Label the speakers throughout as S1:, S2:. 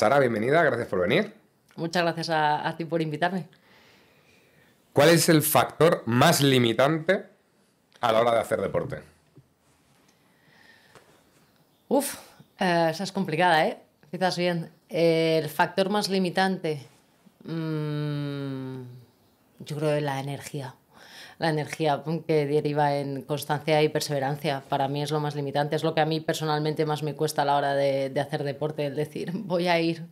S1: Sara, bienvenida, gracias por venir.
S2: Muchas gracias a, ti por invitarme.
S1: ¿Cuál es el factor más limitante a la hora de hacer deporte?
S2: Uf, eh, esa es complicada, ¿eh? Quizás bien. el factor más limitante, mm, yo creo que la energía la energía que deriva en constancia y perseverancia. Para mí es lo más limitante, es lo que a mí personalmente más me cuesta a la hora de, hacer deporte, el decir, voy a ir,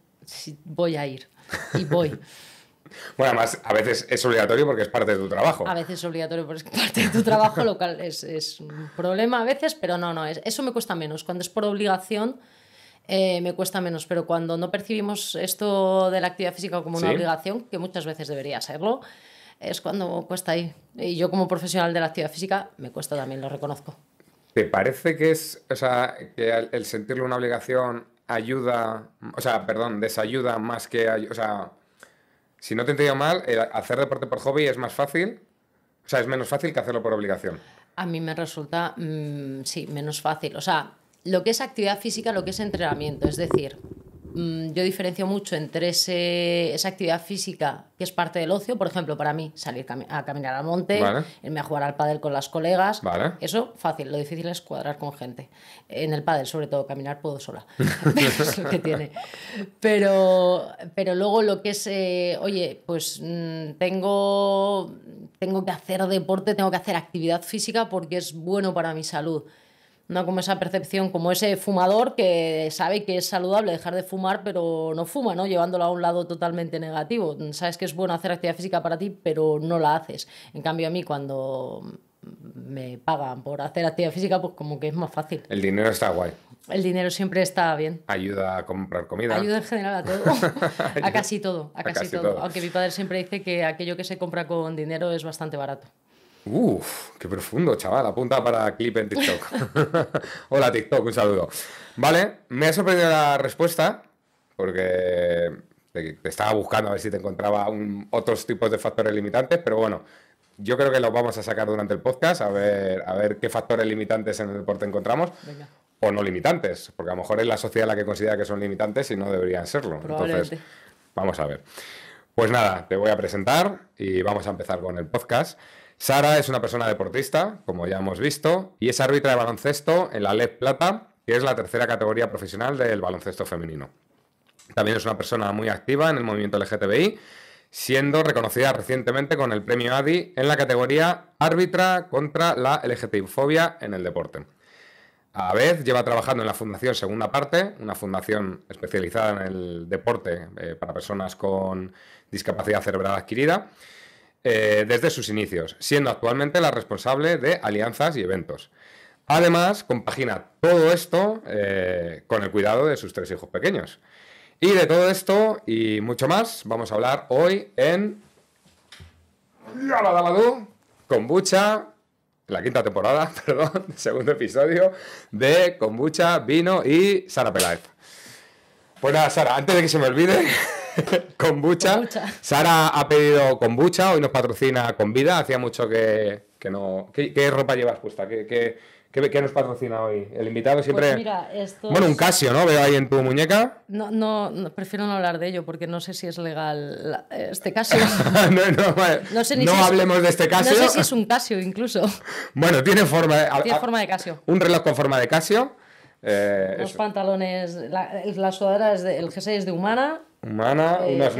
S2: voy a ir y voy.
S1: Bueno, además, a veces es obligatorio porque es parte de tu trabajo. A
S2: veces es obligatorio porque es parte de tu trabajo, lo cual es, es, un problema a veces, pero no, no, eso me cuesta menos. Cuando es por obligación, eh, me cuesta menos, pero cuando no percibimos esto de la actividad física como una obligación, que muchas veces debería serlo, es cuando cuesta ahí. Y yo como profesional de la actividad física me cuesta también, lo reconozco.
S1: ¿Te parece que es, o sea, que el sentirlo una obligación ayuda, o sea, perdón, desayuda más que, o sea, si no te entiendo mal, hacer deporte por hobby es más fácil, o sea, es menos fácil que hacerlo por obligación.
S2: A mí me resulta, mm, sí, menos fácil. O sea, lo que es actividad física, lo que es entrenamiento, es decir, Mm, yo diferencio mucho entre esa actividad física que es parte del ocio, por ejemplo, para mí salir a caminar al monte, irme a jugar al pádel con las colegas, eso fácil, lo difícil es cuadrar con gente. En el pádel, sobre todo, caminar puedo sola, es lo que tiene. Pero, pero luego lo que es, eh, oye, pues mm, tengo, tengo que hacer deporte, tengo que hacer actividad física porque es bueno para mi salud no como esa percepción, como ese fumador que sabe que es saludable dejar de fumar, pero no fuma, ¿no? Llevándolo a un lado totalmente negativo. Sabes que es bueno hacer actividad física para ti, pero no la haces. En cambio, a mí cuando me pagan por hacer actividad física, pues como que es más fácil.
S1: El dinero está guay.
S2: El dinero siempre está bien.
S1: Ayuda a comprar comida. Ayuda en
S2: general a todo. a casi todo, todo. Aunque mi padre siempre dice que aquello que se compra con dinero es bastante barato.
S1: Uf, qué profundo, chaval. Apunta para clip en TikTok. Hola, TikTok, un saludo. Vale, me ha sorprendido la respuesta porque te estaba buscando a ver si te encontraba un, otros tipos de factores limitantes, pero bueno, yo creo que los vamos a sacar durante el podcast a ver, a ver qué factores limitantes en el deporte encontramos. O no limitantes, porque a lo mejor es la sociedad la que considera que son limitantes y no deberían serlo. Entonces, vamos a ver. Pues nada, te voy a presentar y vamos a empezar con el podcast. Sara es una persona deportista, como ya hemos visto, y es árbitra de baloncesto en la LED Plata, que es la tercera categoría profesional del baloncesto femenino. También es una persona muy activa en el movimiento LGTBI, siendo reconocida recientemente con el premio ADI en la categoría árbitra contra la lgtbi en el deporte. A vez lleva trabajando en la Fundación Segunda Parte, una fundación especializada en el deporte eh, para personas con discapacidad cerebral adquirida, eh, desde sus inicios, siendo actualmente la responsable de alianzas y eventos. Además, compagina todo esto eh, con el cuidado de sus tres hijos pequeños. Y de todo esto y mucho más vamos a hablar hoy en Yabadabadú, Kombucha, la quinta temporada, perdón, segundo episodio de Kombucha, Vino y Sara Pelaez Pues nada, Sara, antes de que se me olvide, Con Sara ha pedido bucha, hoy nos patrocina con vida. Hacía mucho que, no. ¿Qué, ropa llevas puesta? ¿Qué, qué, qué, nos patrocina hoy? El invitado siempre.
S2: Pues bueno, un
S1: Casio, ¿no? Veo ahí en tu muñeca.
S2: No, no, prefiero no hablar de ello porque no sé si es legal este Casio.
S1: no, sé ni si hablemos de este Casio. No sé si es
S2: un Casio incluso.
S1: bueno, tiene forma de. Tiene forma de Casio. Un reloj con forma de Casio. Eh, los
S2: pantalones, la, la sudadera es de, el es de humana,
S1: Humana, eh, unas,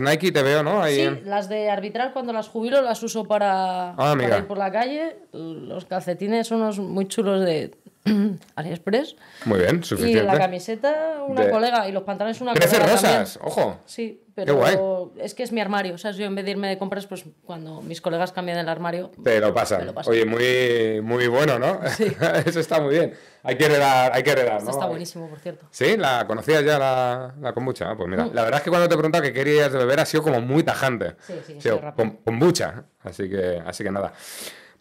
S1: Nike, unas te veo, ¿no? Ahí sí,
S2: las de arbitrar cuando las jubilo las uso para, ah, para ir por la calle. Los calcetines son unos muy chulos de AliExpress.
S1: Muy bien, suficiente. Y la
S2: camiseta, una colega, y los pantalones, una Trece rosas, ojo. Sí, pero es que es mi armario. O sea, yo en vez de irme de compras, pues cuando mis colegas cambian el armario.
S1: Pero pasa. pasan. Oye, muy, muy bueno, ¿no? Sí. Eso está muy bien. Hay que heredar, hay que heredar, Esto ¿no? está
S2: buenísimo, por cierto.
S1: Sí, la conocías ya la, la kombucha. Ah, pues mira, mm. la verdad es que cuando te he preguntado qué querías beber ha sido como muy tajante. Sí, sí, con, Así que, así que nada.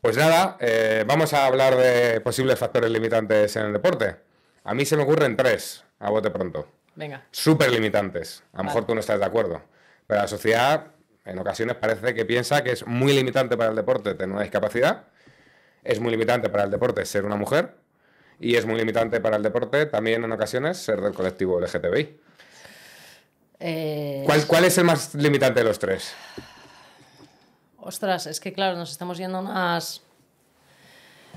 S1: Pues nada, eh, vamos a hablar de posibles factores limitantes en el deporte. A mí se me ocurren tres, a bote pronto. Venga. Súper limitantes. A lo mejor tú no estás de acuerdo. Pero la sociedad en ocasiones parece que piensa que es muy limitante para el deporte tener una discapacidad, es muy limitante para el deporte ser una mujer y es muy limitante para el deporte también en ocasiones ser del colectivo LGTBI.
S2: Eh. ¿Cuál, ¿Cuál es el
S1: más limitante de los tres?
S2: ostras, es que claro, nos estamos yendo a unas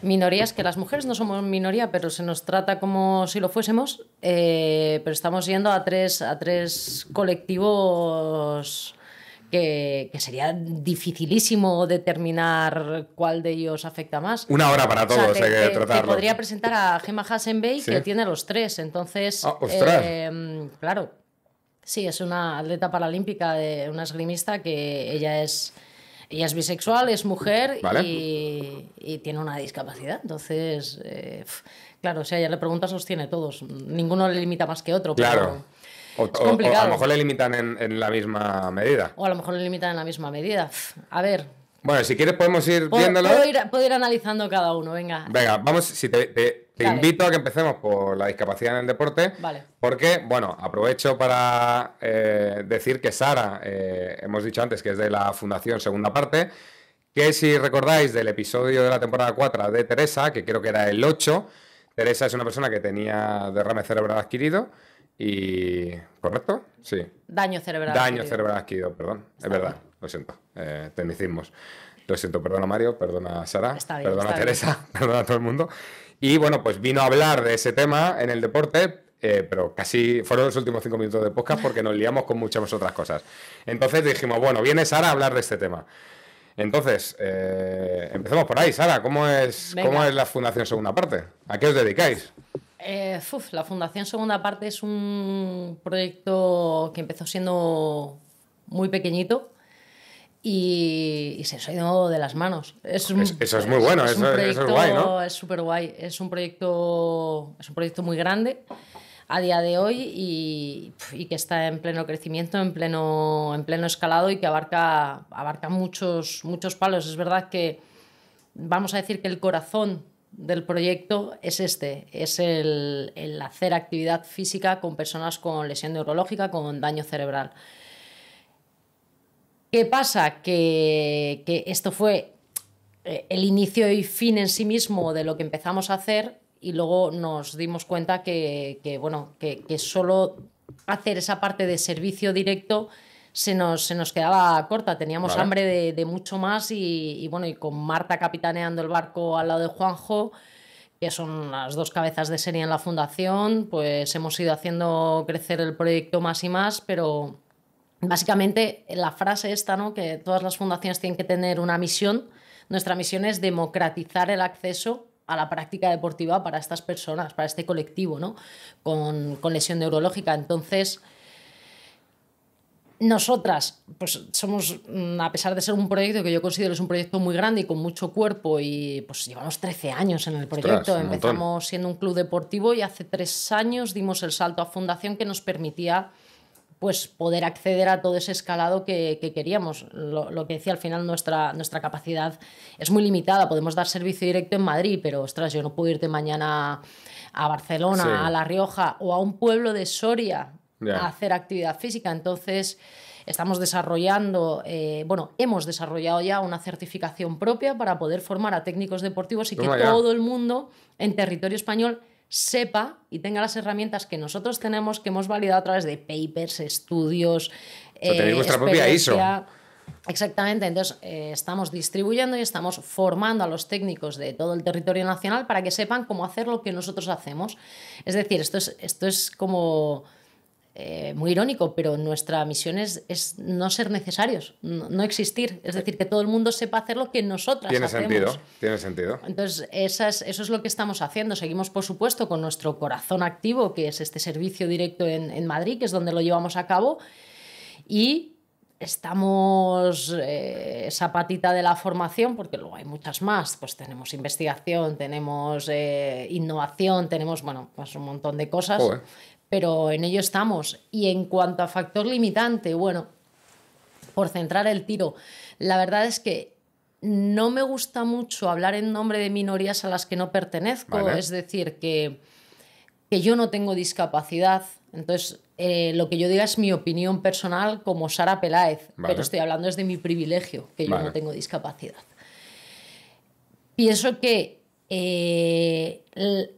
S2: minorías que las mujeres no somos minoría, pero se nos trata como si lo fuésemos, eh, pero estamos yendo a tres, a tres colectivos que, sería dificilísimo determinar cuál de ellos afecta más. Una hora para todos, hay que tratarlo. podría presentar a Gemma Hasenbey, que tiene los tres, entonces. Ah, em, claro. Sí, es una atleta paralímpica, una esgrimista que ella es y es bisexual, es mujer y, tiene una discapacidad. Entonces, eh, claro, o sea, ya le preguntas, sostiene tiene todos. Ninguno le limita más que otro. Claro.
S1: Pero... a lo mejor le limitan en, la misma medida.
S2: O a lo mejor le limitan en la misma medida. A ver.
S1: Bueno, si quieres podemos ir viéndolo. Puedo ir,
S2: puedo analizando cada uno, venga.
S1: Venga, vamos, si te te invito a que empecemos por la discapacidad en el deporte, vale. porque, bueno, aprovecho para eh, decir que Sara, eh, hemos dicho antes que es de la Fundación Segunda Parte, que si recordáis del episodio de la temporada 4 de Teresa, que creo que era el 8, Teresa es una persona que tenía derrame cerebral adquirido y... ¿Correcto? Sí.
S2: Daño cerebral. Daño cerebral
S1: adquirido, perdón. es verdad, lo siento. Eh, tecnicismos. Lo siento, perdona Mario, perdona Sara, perdona Teresa, perdona a todo el mundo. Y bueno, pues vino a hablar de ese tema en el deporte, eh, pero casi fueron los últimos cinco minutos de podcast porque nos liamos con muchas otras cosas. Entonces dijimos, bueno, viene Sara a hablar de este tema. Entonces, eh, empecemos por ahí, Sara. ¿Cómo es, ¿Cómo es la Fundación Segunda Parte? ¿A qué os dedicáis?
S2: Eh, la Fundación Segunda Parte es un proyecto que empezó siendo muy pequeñito, y, se ha ido de las manos. es, eso es muy bueno, es, eso, guay, Es súper guay, es un, proyecto, es un proyecto muy grande a día de hoy y, que está en pleno crecimiento, en pleno, en pleno escalado y que abarca, abarca muchos, muchos palos. Es verdad que vamos a decir que el corazón del proyecto es este, es el, el hacer actividad física con personas con lesión neurológica, con daño cerebral. ¿Qué pasa? Que, esto fue eh, el inicio y fin en sí mismo de lo que empezamos a hacer y luego nos dimos cuenta que, bueno, que, que, solo hacer esa parte de servicio directo se nos, se nos quedaba corta, teníamos hambre de, mucho más y, y, bueno, y con Marta capitaneando el barco al lado de Juanjo, que son las dos cabezas de serie en la fundación, pues hemos ido haciendo crecer el proyecto más y más, pero básicamente la frase esta, ¿no? que todas las fundaciones tienen que tener una misión, nuestra misión es democratizar el acceso a la práctica deportiva para estas personas, para este colectivo, ¿no? con, lesión neurológica. Entonces, nosotras, pues somos, mm, a pesar de ser un proyecto que yo considero es un proyecto muy grande y con mucho cuerpo, y pues llevamos 13 años en el proyecto. Empezamos siendo un club deportivo y hace tres años dimos el salto a fundación que nos permitía pues poder acceder a todo ese escalado que, queríamos. Lo, que decía al final, nuestra, nuestra capacidad es muy limitada. Podemos dar servicio directo en Madrid, pero ostras, yo no puedo irte mañana a Barcelona, a La Rioja o a un pueblo de Soria a hacer actividad física. Entonces, estamos desarrollando, eh, bueno, hemos desarrollado ya una certificación propia para poder formar a técnicos deportivos y oh que todo el mundo en territorio español sepa y tenga las herramientas que nosotros tenemos, que hemos validado a través de papers, estudios. Eh, vuestra propia eh, ISO. Exactamente, entonces eh, estamos distribuyendo y estamos formando a los técnicos de todo el territorio nacional para que sepan cómo hacer lo que nosotros hacemos. Es decir, esto es, esto es como eh, muy irónico, pero nuestra misión es, no ser necesarios, no, existir. Es decir, que todo el mundo sepa hacer lo que nosotras tiene Sentido,
S1: tiene sentido.
S2: Entonces, eso es lo que estamos haciendo. Seguimos, por supuesto, con nuestro corazón activo, que es este servicio directo en, Madrid, que es donde lo llevamos a cabo. Y estamos eh, esa patita de la formación, porque luego hay muchas más, pues tenemos investigación, tenemos eh, innovación, tenemos, bueno, pues un montón de cosas. Joder pero en ello estamos. Y en cuanto a factor limitante, bueno, por centrar el tiro, la verdad es que no me gusta mucho hablar en nombre de minorías a las que no pertenezco, es decir, que, yo no tengo discapacidad, entonces eh, lo que yo diga es mi opinión personal como Sara Peláez, pero estoy hablando es de mi privilegio, que yo no tengo discapacidad. Pienso que eh,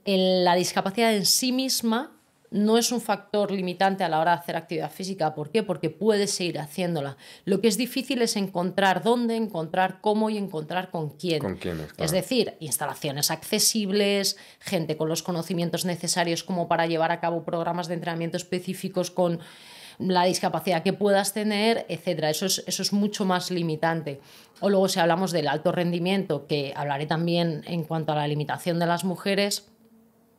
S2: la discapacidad en sí misma no es un factor limitante a la hora de hacer actividad física. ¿Por qué? Porque puedes seguir haciéndola. Lo que es difícil es encontrar dónde, encontrar cómo y encontrar con quién. quién Es decir, instalaciones accesibles, gente con los conocimientos necesarios como para llevar a cabo programas de entrenamiento específicos con la discapacidad que puedas tener, etcétera. Eso eso es mucho más limitante. O luego si hablamos del alto rendimiento, que hablaré también en cuanto a la limitación de las mujeres,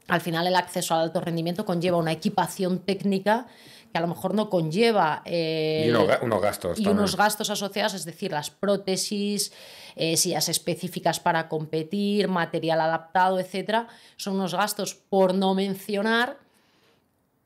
S2: al final el acceso al alto rendimiento conlleva una equipación técnica que a lo mejor no conlleva. Eh, y unos gastos. gastos asociados, es decir, las prótesis, eh, sillas específicas para competir, material adaptado, etcétera, son unos gastos, por no mencionar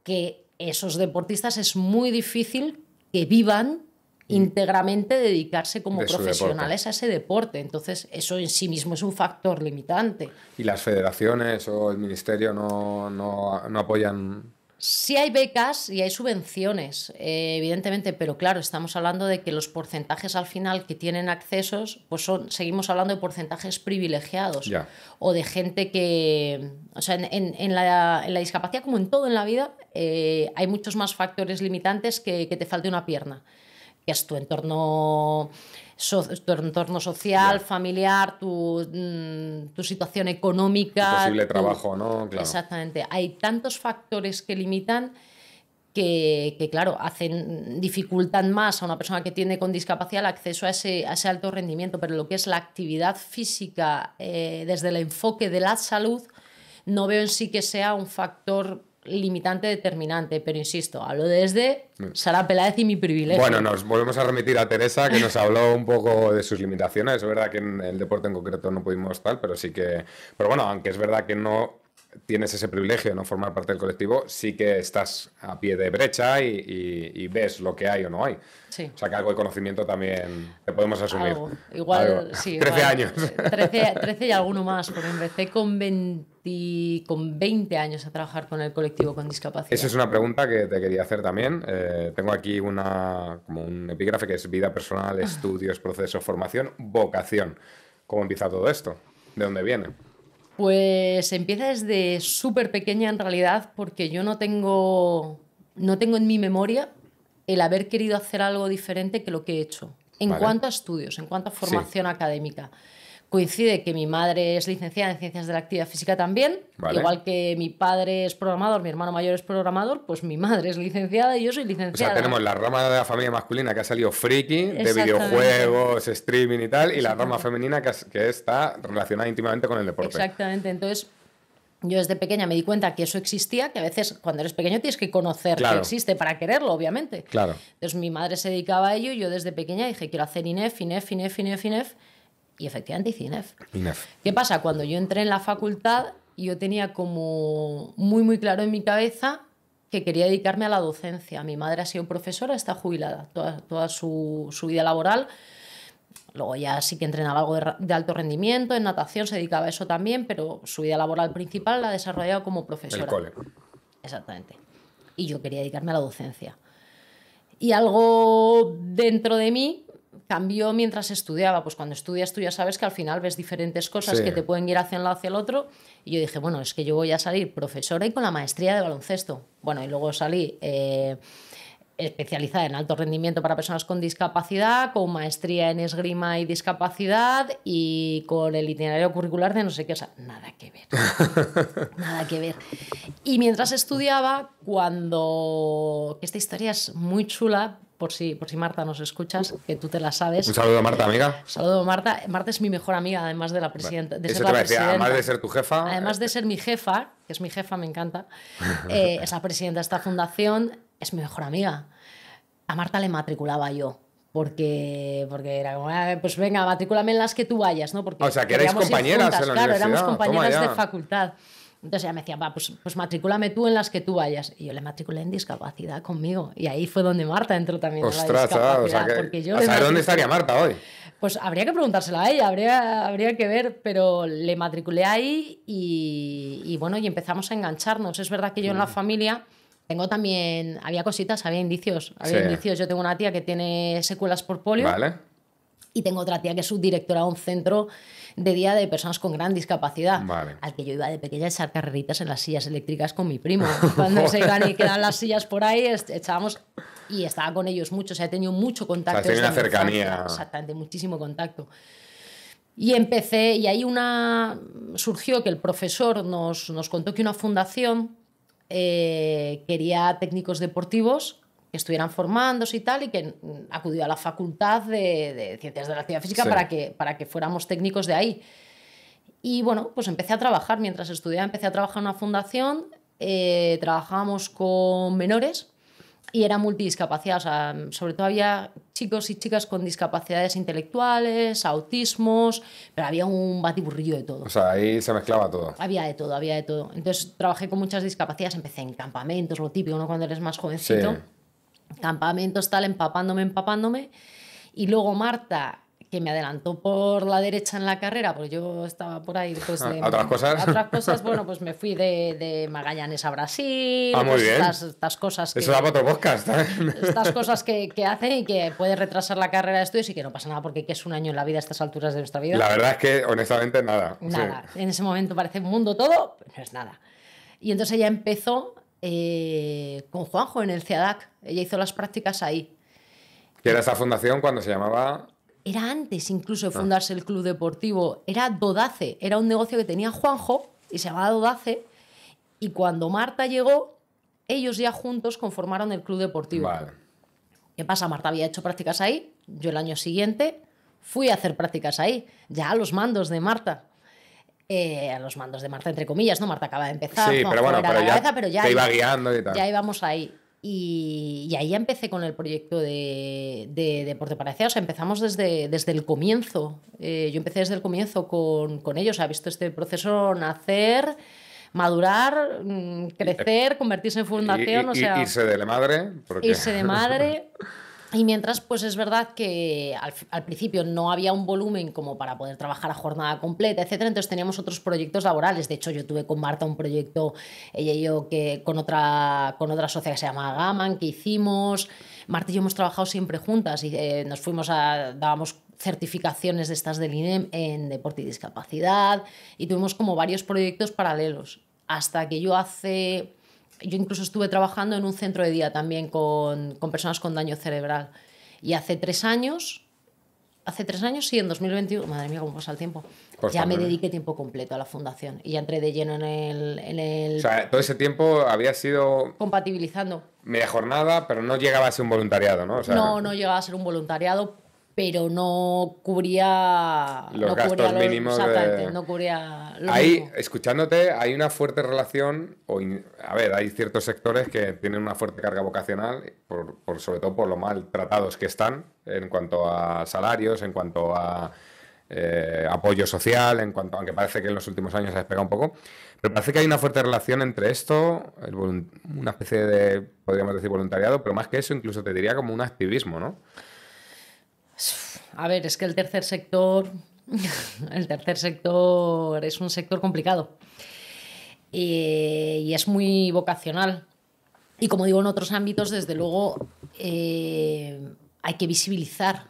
S2: que esos deportistas es muy difícil que vivan Mm. íntegramente dedicarse como profesionales a ese deporte. Entonces, eso en sí mismo es un factor limitante.
S1: ¿Y las federaciones o el ministerio no, apoyan?
S2: Sí hay becas y hay subvenciones, eh, evidentemente, pero claro, estamos hablando de que los porcentajes al final que tienen accesos, pues son, seguimos hablando de porcentajes privilegiados o de gente que, o sea, en, la, discapacidad como en todo en la vida, eh, hay muchos más factores limitantes que que te falte una pierna que es tu entorno, tu entorno social, familiar, mm, tu, situación económica. Tu posible trabajo,
S1: ¿no? Exactamente.
S2: Hay tantos factores que limitan que, claro, hacen, dificultan más a una persona que tiene con discapacidad el acceso a ese, ese alto rendimiento, pero lo que es la actividad física eh, desde el enfoque de la salud, no veo en sí que sea un factor limitante determinante, pero insisto, hablo desde mm. Sara Peláez y mi privilegio. Bueno, nos
S1: volvemos a remitir a Teresa, que nos habló un poco de sus limitaciones. Es verdad que en el deporte en concreto no pudimos tal, pero sí que. Pero bueno, aunque es verdad que no tienes ese privilegio de no formar parte del colectivo, sí que estás a pie de brecha y, ves lo que hay o no hay. O sea que algo de conocimiento también te podemos asumir. Igual, sí. 13 años. 13, eh,
S2: y alguno más, porque empecé con 20, años a trabajar con el colectivo con discapacidad. Esa es una pregunta
S1: que te quería hacer también. Eh, tengo aquí una, como un epígrafe que es vida personal, estudios, proceso, formación, vocación. ¿Cómo empieza todo esto? ¿De dónde viene?
S2: Pues empieza desde súper pequeña en realidad porque yo no tengo, en mi memoria el haber querido hacer algo diferente que lo que he hecho. En cuanto a estudios, en cuanto a formación académica. Coincide que mi madre es licenciada en Ciencias de la Actividad Física también, igual que mi padre es programador, mi hermano mayor es programador, pues mi madre es licenciada y yo soy licenciada. O sea, tenemos
S1: la rama de la familia masculina que ha salido friki, de videojuegos, streaming y tal, y la rama femenina que, que está relacionada íntimamente con el deporte.
S2: Exactamente, entonces yo desde pequeña me di cuenta que eso existía, que a veces cuando eres pequeño tienes que conocer que existe para quererlo, obviamente. Claro. Entonces mi madre se dedicaba a ello y yo desde pequeña dije, quiero hacer INEF, INEF, INEF, INEF, INEF. Y efectivamente hice INEF. ¿Qué pasa? Cuando yo entré en la facultad, yo tenía como muy, muy claro en mi cabeza que quería dedicarme a la docencia. Mi madre ha sido profesora, está jubilada toda, toda su, su, vida laboral. Luego ya sí que entrenaba algo de, de, alto rendimiento, en natación se dedicaba a eso también, pero su vida laboral principal la ha desarrollado como profesora. El cole. Exactamente. Y yo quería dedicarme a la docencia. Y algo dentro de mí cambió mientras estudiaba. Pues cuando estudias tú ya sabes que al final ves diferentes cosas que te pueden ir hacia un lado hacia el otro. Y yo dije, bueno, es que yo voy a salir profesora y con la maestría de baloncesto. Bueno, y luego salí eh, especializada en alto rendimiento para personas con discapacidad, con maestría en esgrima y discapacidad y con el itinerario curricular de no sé qué, o sea, nada que ver. nada que ver. Y mientras estudiaba, cuando... Esta historia es muy chula. Por si, por si Marta nos escuchas, que tú te la sabes. Un saludo a Marta, amiga. saludo Marta. Marta es mi mejor amiga, además de la presidenta. de ser además de ser
S1: tu jefa. Además
S2: de eh. ser mi jefa, que es mi jefa, me encanta. Eh, es la presidenta de esta fundación es mi mejor amiga. A Marta le matriculaba yo. Porque, porque era como, ah, pues venga, matrículame en las que tú vayas, ¿no? Porque o sea, que erais compañeras en la Claro, éramos compañeras de facultad. Entonces ella me decía, va, pues, pues matricúlame tú en las que tú vayas. Y yo le matriculé en discapacidad conmigo. Y ahí fue donde Marta entró también Ostras, en la ah, o sea, ¿dónde estaría Marta hoy? Pues habría que preguntársela a ella, habría, habría que ver, pero le matriculé ahí y, bueno, y empezamos a engancharnos. Es verdad que yo en la mm. familia tengo también, había cositas, había indicios, había indicios. Yo tengo una tía que tiene secuelas por polio. Vale. Y tengo otra tía que es subdirectora de un centro de día de personas con gran discapacidad, al que yo iba de pequeña a echar carreritas en las sillas eléctricas con mi primo. Cuando se y quedan las sillas por ahí, echábamos y estaba con ellos mucho, o sea, he tenido mucho contacto. O sea, una cercanía. exactamente, muchísimo contacto. Y empecé, y ahí una surgió que el profesor nos, nos contó que una fundación eh, quería técnicos deportivos que estuvieran formándose y tal, y que mm, acudió a la facultad de, Ciencias de la Actividad Física para, que, para que fuéramos técnicos de ahí. Y bueno, pues empecé a trabajar, mientras estudiaba empecé a trabajar en una fundación, eh, trabajábamos con menores, y era multidiscapacidad, o sea, sobre todo había chicos y chicas con discapacidades intelectuales, autismos, pero había un batiburrillo de todo. O
S1: sea, ahí se mezclaba todo.
S2: Había de todo, había de todo. Entonces trabajé con muchas discapacidades, empecé en campamentos, lo típico, uno Cuando eres más jovencito. Campamentos, tal, empapándome, empapándome. Y luego Marta que me adelantó por la derecha en la carrera, porque yo estaba por ahí. Pues, ah, otras cosas. otras cosas, bueno, pues me fui de, de Magallanes a Brasil. Ah, muy pues, bien. Estas, cosas. Que, Eso da para
S1: otro podcast. ¿eh? Estas
S2: cosas que, que y que puede retrasar la carrera de estudios y que no pasa nada, porque es un año en la vida a estas alturas de nuestra vida. La verdad es
S1: que, honestamente, nada. Nada.
S2: En ese momento parece un mundo todo, pero no es nada. Y entonces ella empezó eh, con Juanjo en el CIADAC. Ella hizo las prácticas ahí.
S1: Que era esa fundación cuando se llamaba
S2: era antes incluso de ah. fundarse el club deportivo, era Dodace, era un negocio que tenía Juanjo y se llamaba Dodace, y cuando Marta llegó, ellos ya juntos conformaron el club deportivo. ¿Qué pasa? Marta había hecho prácticas ahí, yo el año siguiente fui a hacer prácticas ahí, ya a los mandos de Marta. Eh, a los mandos de Marta, entre comillas, ¿no? Marta acaba de empezar. pero pero ya, pero ya, iba guiando y tal. Ya íbamos ahí. Y, ahí ya empecé con el proyecto de, de Deporte para o empezamos desde, el comienzo. Eh, yo empecé desde el comienzo con, con ellos. Ha visto este proceso nacer, madurar, mm, eh, crecer, convertirse en fundación. irse
S1: de la madre. Porque... Irse de madre.
S2: Y mientras, pues es verdad que al, principio no había un volumen como para poder trabajar a jornada completa, etcétera. Entonces teníamos otros proyectos laborales. De hecho, yo tuve con Marta un proyecto, ella y yo, que con otra, con otra socia que se llama Gaman, que hicimos. Marta y yo hemos trabajado siempre juntas y eh, nos fuimos a. dábamos certificaciones de estas del INEM en deporte y discapacidad. Y tuvimos como varios proyectos paralelos. Hasta que yo hace yo incluso estuve trabajando en un centro de día también con, con personas con daño cerebral. Y hace tres años, hace tres años, sí, en 2021, madre mía, cómo pasa el tiempo, pues ya me dediqué tiempo completo a la fundación y ya entré de lleno en el, en el... O
S1: sea, todo ese tiempo había sido...
S2: Compatibilizando.
S1: Media jornada, pero no llegaba a ser un voluntariado, ¿no? No,
S2: no llegaba a ser un voluntariado pero no cubría los gastos mínimos. no cubría. Ahí,
S1: escuchándote, hay una fuerte relación. O A ver, hay ciertos sectores que tienen una fuerte carga vocacional, por, sobre todo por lo mal tratados que están en cuanto a salarios, en cuanto a eh, apoyo social, en cuanto, aunque parece que en los últimos años se ha despegado un poco. Pero parece que hay una fuerte relación entre esto, una especie de, podríamos decir, voluntariado, pero más que eso, incluso te diría como un activismo, ¿no?
S2: A ver, es que el tercer sector, el tercer sector es un sector complicado y es muy vocacional. Y como digo, en otros ámbitos, desde luego, eh, hay que visibilizar.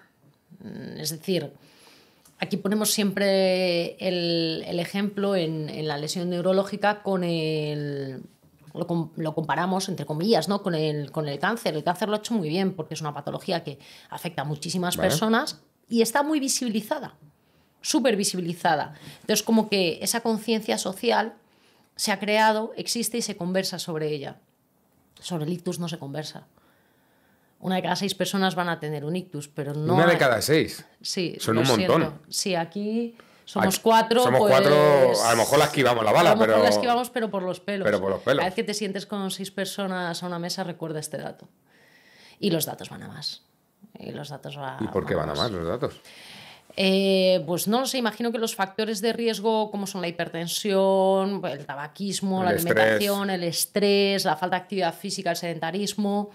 S2: Es decir, aquí ponemos siempre el, ejemplo en, la lesión neurológica con el, lo, comparamos, entre comillas, ¿no? con, el, con el cáncer. El cáncer lo ha hecho muy bien porque es una patología que afecta a muchísimas personas y está muy visibilizada, súper visibilizada. Entonces, como que esa conciencia social se ha creado, existe y se conversa sobre ella. Sobre el ictus no se conversa. Una de cada seis personas van a tener un ictus, pero no. Una de cada seis. Sí. Son un montón. Sí, aquí somos cuatro. Somos cuatro, a lo pues, mejor la esquivamos la bala, pero. A lo mejor la esquivamos, pero por los pelos. Pero por los pelos. Cada vez que te sientes con seis personas a una mesa, recuerda este dato. Y los datos van a más. Y los datos por qué van a más los datos? Eh, pues no sé, imagino que los factores de riesgo como son la hipertensión, el tabaquismo, la alimentación, el estrés, la falta de actividad física, el sedentarismo,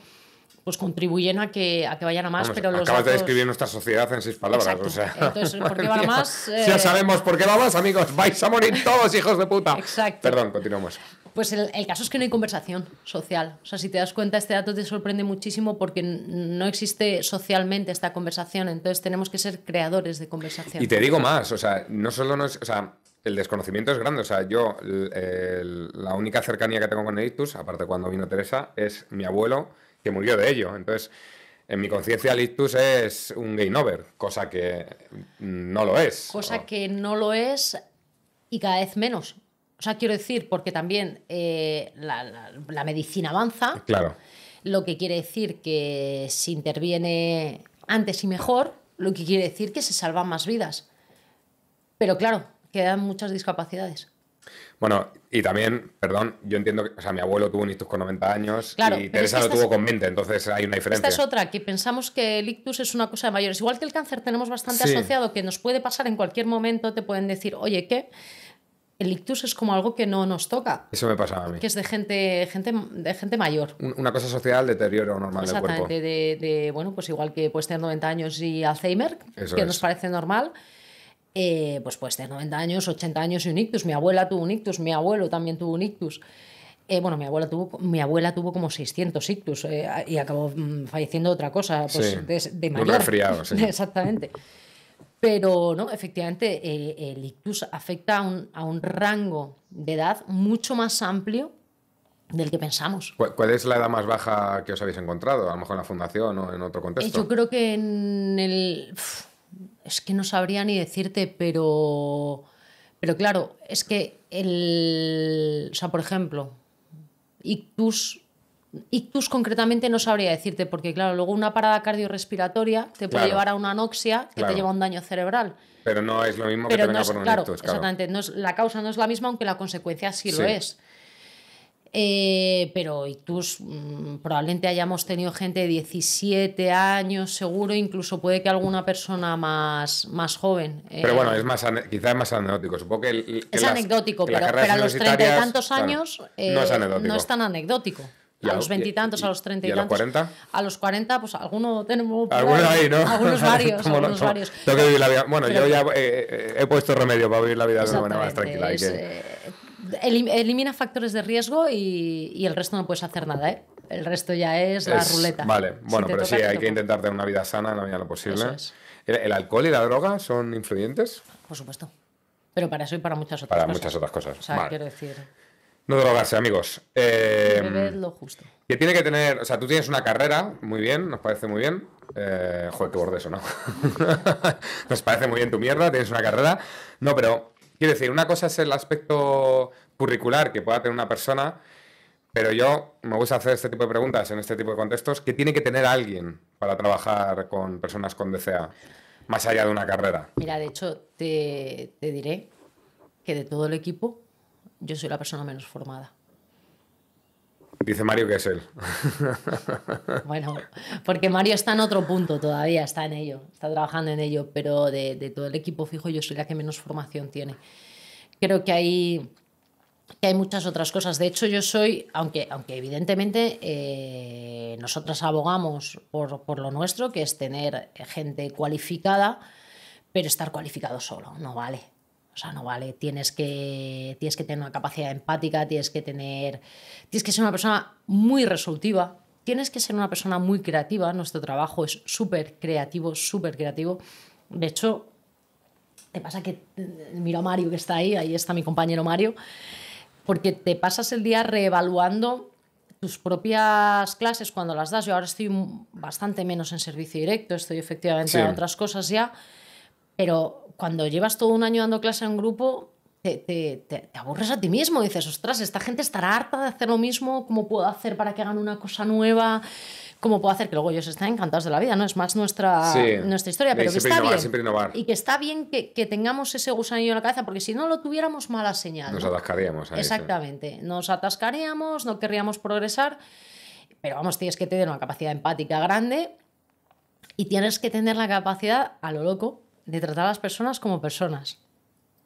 S2: pues contribuyen a que, a que vayan a más. pero acabas de describir
S1: nuestra sociedad en seis palabras. Entonces, ¿por qué más? Ya eh, sabemos por qué va más, amigos. Vais a morir todos, hijos de puta. Exacto. Perdón, continuamos.
S2: Pues el, caso es que no hay conversación social. O sea, si te das cuenta, este dato te sorprende muchísimo porque no existe socialmente esta conversación. Entonces tenemos que ser creadores de conversación. Y te digo más,
S1: o sea, no solo no es, o sea, el desconocimiento es grande. O sea, yo la única cercanía que tengo con Edictus, aparte cuando vino Teresa, es mi abuelo murió de ello. Entonces, en mi conciencia el es un game over, cosa que no lo es.
S2: Cosa que no lo es y cada vez menos. O sea, quiero decir, porque también eh, la, la, medicina avanza. Claro. Lo que quiere decir que se interviene antes y mejor, lo que quiere decir que se salvan más vidas. Pero claro, quedan muchas discapacidades.
S1: Bueno, y también, perdón, yo entiendo que, o sea, mi abuelo tuvo un ictus con 90 años y Teresa lo tuvo con 20, entonces hay una diferencia. Esta es
S2: otra, que pensamos que el ictus es una cosa de mayores. Igual que el cáncer tenemos bastante asociado, que nos puede pasar en cualquier momento, te pueden decir, oye, ¿qué? El ictus es como algo que no nos toca.
S1: Eso me pasaba a mí. Que es de
S2: gente, gente, de gente mayor.
S1: Una cosa social, deterioro normal del cuerpo. De,
S2: de, bueno, pues igual que puedes tener 90 años y Alzheimer, que nos parece normal. Eh, pues, pues de 90 años, 80 años y un ictus. Mi abuela tuvo un ictus, mi abuelo también tuvo un ictus. Eh, bueno, mi abuela, tuvo, mi abuela tuvo como 600 ictus eh, y acabó mm, falleciendo otra cosa, pues de, mayor. Un Exactamente. Pero no, efectivamente, el ictus afecta a un, rango de edad mucho más amplio del que pensamos.
S1: ¿Cuál es la edad más baja que os habéis encontrado? A lo mejor en la fundación o en otro contexto. yo creo
S2: que en el es que no sabría ni decirte, pero, pero claro, es que el, o sea, por ejemplo, ictus, ictus concretamente no sabría decirte, porque claro, luego una parada cardiorrespiratoria te puede llevar a una anoxia que te lleva a un daño cerebral.
S1: Pero no es lo mismo que venga por un claro, Exactamente,
S2: la causa no es la misma, aunque la consecuencia sí. lo es. Eh, pero y tú mm, probablemente hayamos tenido gente de 17 años, seguro, incluso puede que alguna persona más, más joven. Eh. Pero bueno, es
S1: más quizás es más anecdótico. Supongo que, es anecdótico, pero, a los treinta y tantos años no, es eh, no, es tan
S2: anecdótico. A, los veintitantos, a los treinta y, tantos. a los cuarenta? A los cuarenta, pues alguno tenemos. Algunos ahí, ¿no? Algunos varios. algunos varios.
S1: Bueno, yo ya eh, he puesto remedio para vivir la vida de una manera más tranquila.
S2: Elimina factores de riesgo y, el resto no puedes hacer nada, ¿eh? El resto ya es, la ruleta. Vale, bueno, pero sí, hay que
S1: intentar tener una vida sana en la medida lo posible. ¿El, alcohol y la droga son influyentes?
S2: Por supuesto. Pero para eso y para muchas otras cosas. Para muchas
S1: otras cosas. quiero decir. No drogarse, amigos. Eh, lo justo. Que tiene que tener. sea, tú tienes una carrera, muy bien, nos parece muy bien. Eh, joder, qué borde eso, ¿no? nos parece muy bien tu mierda, tienes una carrera. No, pero Quiero decir, una cosa es el aspecto curricular que pueda tener una persona, pero yo me gusta hacer este tipo de preguntas en este tipo de contextos. ¿Qué tiene que tener alguien para trabajar con personas con DCA, más allá de una carrera?
S2: Mira, de hecho, te, te diré que de todo el equipo, yo soy la persona menos formada.
S1: Dice Mario que es él.
S2: Bueno, porque Mario está en otro punto todavía, está en ello, está trabajando en ello, pero de, todo el equipo fijo yo soy la que menos formación tiene. Creo que hay, que hay muchas otras cosas. De hecho, yo soy, aunque, aunque evidentemente eh, nosotras abogamos por, por lo nuestro, que es tener gente cualificada, pero estar cualificado solo no vale. O sea, no vale, tienes que, tienes que tener una capacidad empática, tienes que tener, tienes que ser una persona muy resolutiva, tienes que ser una persona muy creativa, nuestro trabajo es súper creativo, súper creativo. De hecho, te pasa que, eh, miro a Mario que está ahí, ahí está mi compañero Mario, porque te pasas el día reevaluando tus propias clases cuando las das. Yo ahora estoy bastante menos en servicio directo, estoy efectivamente en otras cosas ya, pero cuando llevas todo un año dando clase en un grupo, te, aburres a ti mismo. dices, ostras, esta gente estará harta de hacer lo mismo, ¿cómo puedo hacer para que hagan una cosa nueva? ¿Cómo puedo hacer? Que luego ellos están encantados de la vida, ¿no? Es más nuestra, nuestra historia, pero que está bien. Y que está bien que, tengamos ese gusanillo en la cabeza, porque si no lo tuviéramos, mala señal. Nos atascaríamos. Exactamente. Nos atascaríamos, no querríamos progresar. Pero vamos, tienes que tener una capacidad empática grande y tienes que tener la capacidad, a lo loco, de tratar a las personas como personas.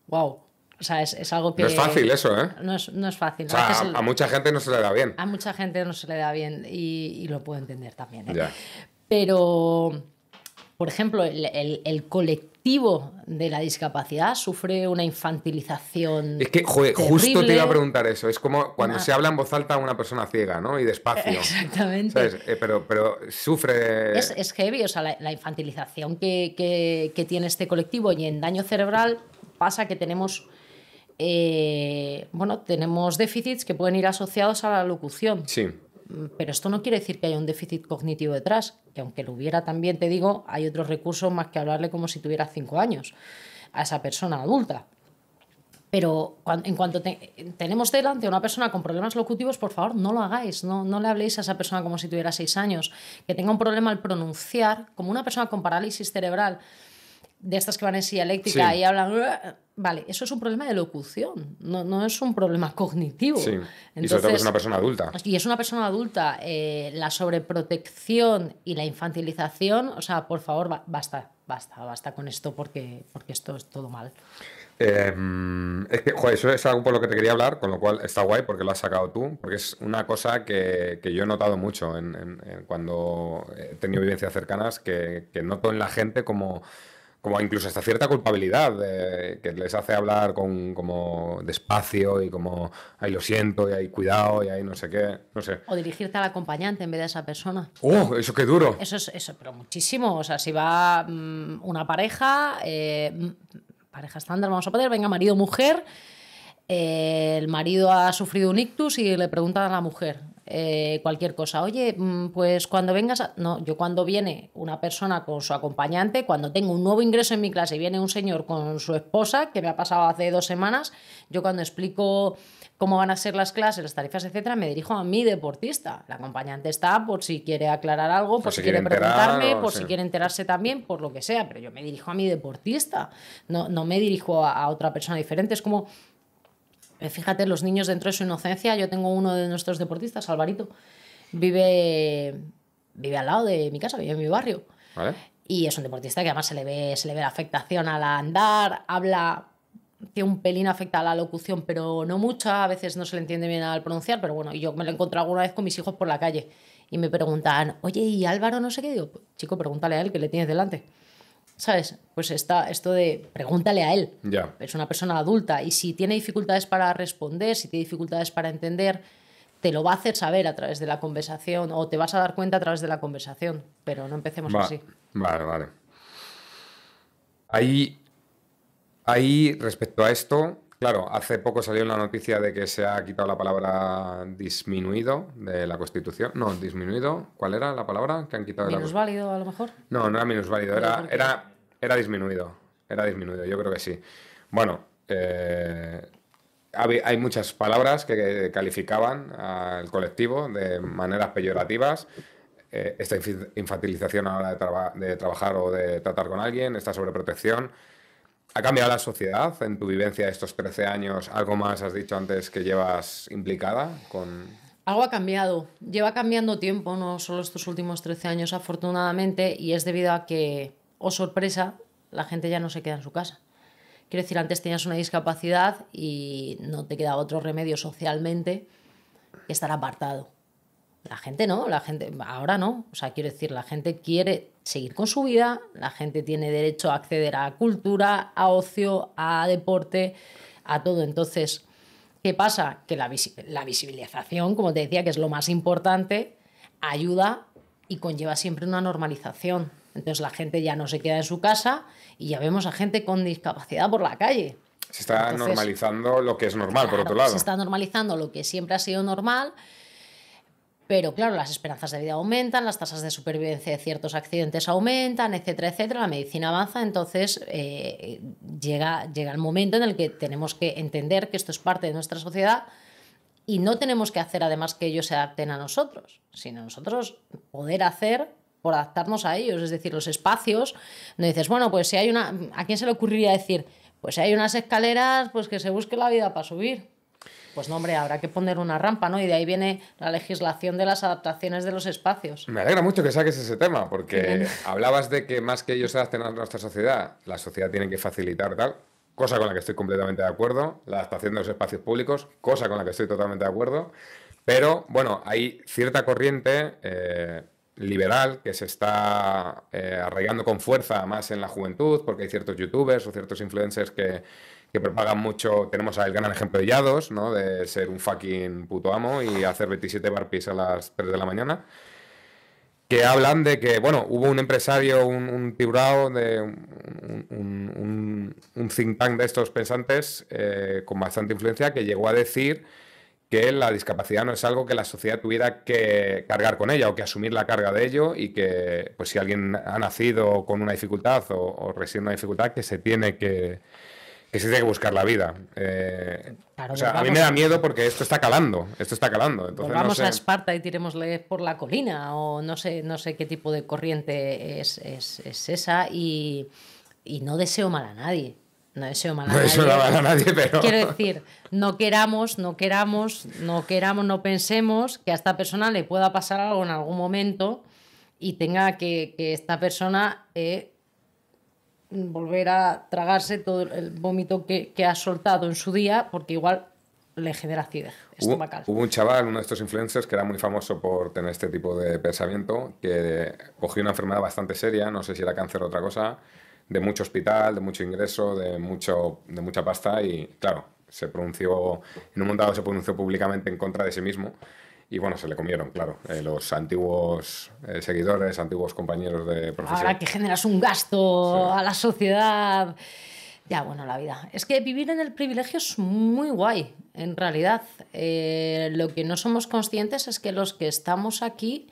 S2: ¡Wow! O sea, es, algo que. No es fácil eso, ¿eh? No es, fácil. O sea, a,
S1: mucha gente no se le da bien.
S2: A mucha gente no se le da bien y, lo puedo entender también. ¿eh? Pero, por ejemplo, el colectivo colectivo de la discapacidad sufre una infantilización. Es que, justo te iba a preguntar
S1: eso. Es como cuando se habla en voz alta a una persona ciega, ¿no? Y despacio.
S2: Exactamente.
S1: Eh, pero, sufre. Es,
S2: heavy, o sea, la, infantilización que, tiene este colectivo y en daño cerebral pasa que tenemos. Eh, bueno, tenemos déficits que pueden ir asociados a la locución. Sí. Pero esto no quiere decir que haya un déficit cognitivo detrás, que aunque lo hubiera también, te digo, hay otros recursos más que hablarle como si tuviera cinco años a esa persona adulta. Pero en cuanto tenemos delante a una persona con problemas locutivos, por favor, no lo hagáis, no, no le habléis a esa persona como si tuviera seis años, que tenga un problema al pronunciar, como una persona con parálisis cerebral de estas que van en silla eléctrica y hablan. Vale, eso es un problema de locución, no, es un problema cognitivo. Sí. y sobre todo es una persona adulta. Y es una persona adulta. Eh, la sobreprotección y la infantilización, o sea, por favor, basta, basta, basta con esto porque, porque esto es todo mal.
S1: Em, joder, eso es algo por lo que te quería hablar, con lo cual está guay porque lo has sacado tú, porque es una cosa que, yo he notado mucho cuando he tenido vivencias cercanas, que, que noto en la gente como como incluso hasta cierta culpabilidad eh, que les hace hablar con como despacio y como ahí lo siento y ahí cuidado y ahí no sé qué no sé
S2: o dirigirte al acompañante en vez de a esa persona
S1: oh eso qué duro eso
S2: es eso pero muchísimo o sea si va mm, una pareja eh, mm, pareja estándar vamos a poder venga marido mujer eh, el marido ha sufrido un ictus y le preguntan a la mujer eh, cualquier cosa. Oye, mm, pues cuando vengas, no, yo cuando viene una persona con su acompañante, cuando tengo un nuevo ingreso en mi clase y viene un señor con su esposa, que me ha pasado hace dos semanas, yo cuando explico cómo van a ser las clases, las tarifas, etcétera, me dirijo a mi deportista. La acompañante está por si quiere aclarar algo, por, si, quiere, preguntarme, por si quiere enterarse también, por lo que sea, pero yo me dirijo a mi deportista, no, no me dirijo a, a otra persona diferente. Es como eh, fíjate, los niños dentro de su inocencia, yo tengo uno de nuestros deportistas, Alvarito, vive, vive al lado de mi casa, vive en mi barrio. Y es un deportista que además se le ve, se le ve la afectación al andar, habla, tiene un pelín afecta a la locución, pero no mucha, a veces no se le entiende bien al pronunciar, pero bueno, yo me lo encontré alguna vez con mis hijos por la calle y me preguntan, oye, ¿y Álvaro no sé qué? Digo, pues, chico, pregúntale a él que le tienes delante. ¿sabes? Pues está esto de pregúntale a él. Es una persona adulta y si tiene dificultades para responder, si tiene dificultades para entender, te lo va a hacer saber a través de la conversación o te vas a dar cuenta a través de la conversación, pero no empecemos así.
S1: Vale, vale. Ahí, ahí, respecto a esto, claro, hace poco salió la noticia de que se ha quitado la palabra disminuido de la Constitución. No, disminuido, ¿cuál era la palabra que han quitado? De
S2: la... a lo mejor?
S1: No, no era minusválido, era, era era disminuido, era disminuido, yo creo que sí. Bueno, eh, hay muchas palabras que calificaban al colectivo de maneras peyorativas. Eh, esta infantilización a la hora de, trabajar o de tratar con alguien, esta sobreprotección. ¿Ha cambiado la sociedad en tu vivencia de estos 13 años? ¿Algo más has dicho antes que llevas implicada con...?
S2: Algo ha cambiado. Lleva cambiando tiempo, no solo estos últimos 13 años, afortunadamente, y es debido a que o sorpresa, la gente ya no se queda en su casa. Quiero decir, antes tenías una discapacidad y no te quedaba otro remedio socialmente que estar apartado. La gente no, la gente ahora no. O sea, quiero decir, la gente quiere seguir con su vida, la gente tiene derecho a acceder a cultura, a ocio, a deporte, a todo. Entonces, ¿qué pasa? Que la, la visibilización, como te decía, que es lo más importante, ayuda y conlleva siempre una normalización entonces la gente ya no se queda en su casa y ya vemos a gente con discapacidad por la calle.
S1: Se está normalizando lo que es normal, por otro lado. Se está
S2: normalizando lo que siempre ha sido normal, pero claro, las esperanzas de vida aumentan, las tasas de supervivencia de ciertos accidentes aumentan, etcétera, etcétera. La medicina avanza, entonces eh, llega, llega el momento en el que tenemos que entender que esto es parte de nuestra sociedad y no tenemos que hacer además que ellos se adapten a nosotros, sino nosotros poder hacer por adaptarnos a ellos, es decir, los espacios, No dices, bueno, pues si hay una, ¿a quién se le ocurriría decir, pues si hay unas escaleras, pues que se busque la vida para subir? Pues no, hombre, habrá que poner una rampa, ¿no? Y de ahí viene la legislación de las adaptaciones de los espacios.
S1: Me alegra mucho que saques ese tema, porque hablabas de que más que ellos se adapten a nuestra sociedad, la sociedad tiene que facilitar tal, cosa con la que estoy completamente de acuerdo, la adaptación de los espacios públicos, cosa con la que estoy totalmente de acuerdo, pero bueno, hay cierta corriente... Eh, liberal que se está eh, arraigando con fuerza más en la juventud, porque hay ciertos youtubers o ciertos influencers que, propagan mucho. Tenemos el gran ejemplo de Yados, ¿no? De ser un fucking puto amo y hacer 27 barpees a las 3 de la mañana. Que hablan de que, bueno, hubo un empresario, un, un de un, un, think tank de estos pensantes eh, con bastante influencia que llegó a decir que la discapacidad no es algo que la sociedad tuviera que cargar con ella o que asumir la carga de ello y que pues si alguien ha nacido con una dificultad o, o recibe una dificultad que se tiene que, que buscar la vida. Eh,
S2: a mí me da
S1: miedo porque esto está calando, esto está calando. Entonces, vamos a
S2: Esparta y tiremosle por la colina o no sé, no sé qué tipo de corriente es, esa y, y, no deseo mal a nadie no deseo mal a nadie. No a nadie, pero... Quiero decir, no queramos, no queramos, no queramos, no pensemos que a esta persona le pueda pasar algo en algún momento y tenga que, esta persona eh, volver a tragarse todo el vómito que, ha soltado en su día, porque igual le genera acidez hubo,
S1: un chaval, uno de estos influencers, que era muy famoso por tener este tipo de pensamiento, que cogió una enfermedad bastante seria, no sé si era cáncer o otra cosa, de mucho hospital, de mucho ingreso, de, mucho, de mucha pasta y claro, se pronunció, en un montado se pronunció públicamente en contra de sí mismo y bueno, se le comieron, claro, eh, los antiguos eh, seguidores, antiguos compañeros de profesión. Ahora que
S2: generas un gasto a la sociedad, ya bueno, la vida. Es que vivir en el privilegio es muy guay, en realidad. Eh, lo que no somos conscientes es que los que estamos aquí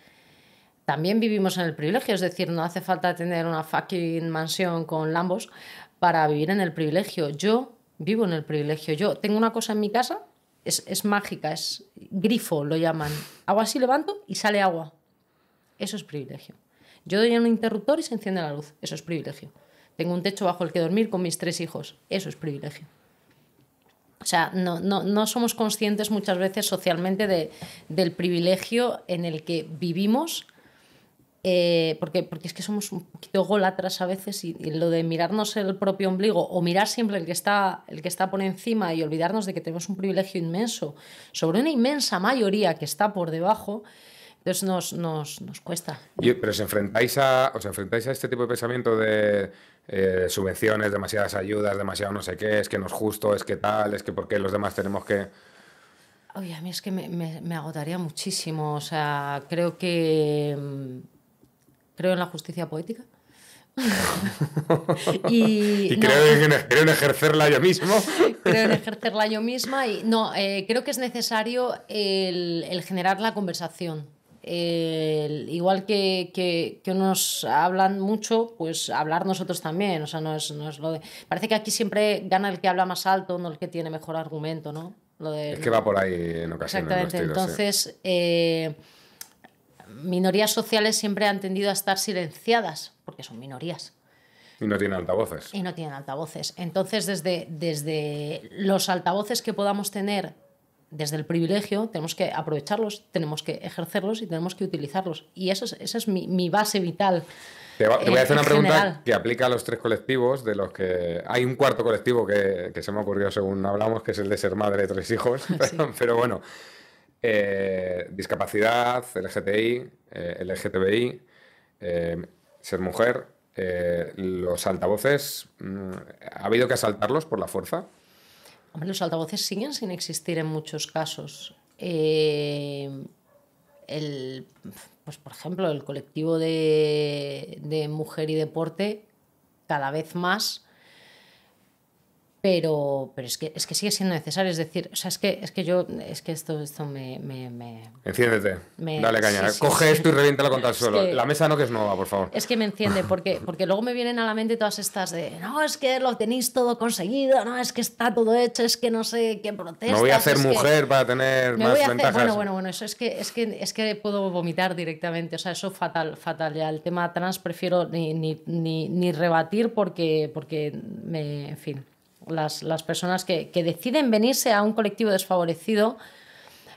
S2: también vivimos en el privilegio, es decir, no hace falta tener una fucking mansión con lambos para vivir en el privilegio. Yo vivo en el privilegio. Yo tengo una cosa en mi casa, es, mágica, es grifo, lo llaman. agua así, levanto y sale agua. Eso es privilegio. Yo doy un interruptor y se enciende la luz. Eso es privilegio. Tengo un techo bajo el que dormir con mis tres hijos. Eso es privilegio. O sea, no, somos conscientes muchas veces socialmente de, del privilegio en el que vivimos eh, porque, porque es que somos un poquito golatras a veces y, lo de mirarnos el propio ombligo o mirar siempre el que, está, el que está por encima y olvidarnos de que tenemos un privilegio inmenso sobre una inmensa mayoría que está por debajo, entonces nos, nos, cuesta.
S1: pero os enfrentáis, a, os enfrentáis a este tipo de pensamiento de eh, subvenciones, demasiadas ayudas, demasiado no sé qué, es que no es justo, es que tal, es que por qué los demás tenemos que...
S2: Oye, a mí es que me agotaría muchísimo, o sea, creo que mm, creo en la justicia poética. y, creo,
S1: en, ejercerla yo mismo.
S2: creo en ejercerla yo misma y no, eh, creo que es necesario el, generar la conversación. igual que, que, que, unos hablan mucho, pues hablar nosotros también. O sea, no es, no es lo de... Parece que aquí siempre gana el que habla más alto, no el que tiene mejor argumento, ¿no? Lo de... Es que va por
S1: ahí en ocasiones. Exactamente. Entonces,
S2: eh, minorías sociales siempre han tendido a estar silenciadas, porque son minorías.
S1: Y no tienen altavoces.
S2: Y no tienen altavoces. Entonces, desde, desde los altavoces que podamos tener, desde el privilegio, tenemos que aprovecharlos, tenemos que ejercerlos y tenemos que utilizarlos. Y eso es, esa es mi, mi base vital.
S1: Te, voy a eh, hacer una pregunta que aplica a los tres colectivos, de los que hay un cuarto colectivo que, que se me ocurrió según hablamos, que es el de ser madre de tres hijos, pero bueno. Eh, discapacidad, LGTI, eh, LGTBI, eh, ser mujer, los altavoces, mm, ha habido que asaltarlos por la fuerza.
S2: los altavoces siguen sin existir en muchos casos. pues, por ejemplo, el colectivo de mujer y deporte cada vez más pero, pero es, que, es que sigue siendo necesario. Es decir, o sea, es que, es que yo, es que esto, esto me, me, me
S1: Enciéndete, dale caña. Coge esto y reviéntelo contra el suelo. la mesa no que es nueva, por favor.
S2: Es que me enciende, porque, porque luego me vienen a la mente todas estas de, no, es que lo tenéis todo conseguido, no, es que está todo hecho, es que no sé qué protestas. no voy a hacer mujer para
S1: tener más ventajas. Bueno, bueno,
S2: bueno, eso es que, es, que, es que puedo vomitar directamente, o sea, eso fatal, fatal. Ya el tema trans prefiero ni, ni, ni, ni rebatir porque, porque me, en fin las, personas que, deciden venirse a un colectivo desfavorecido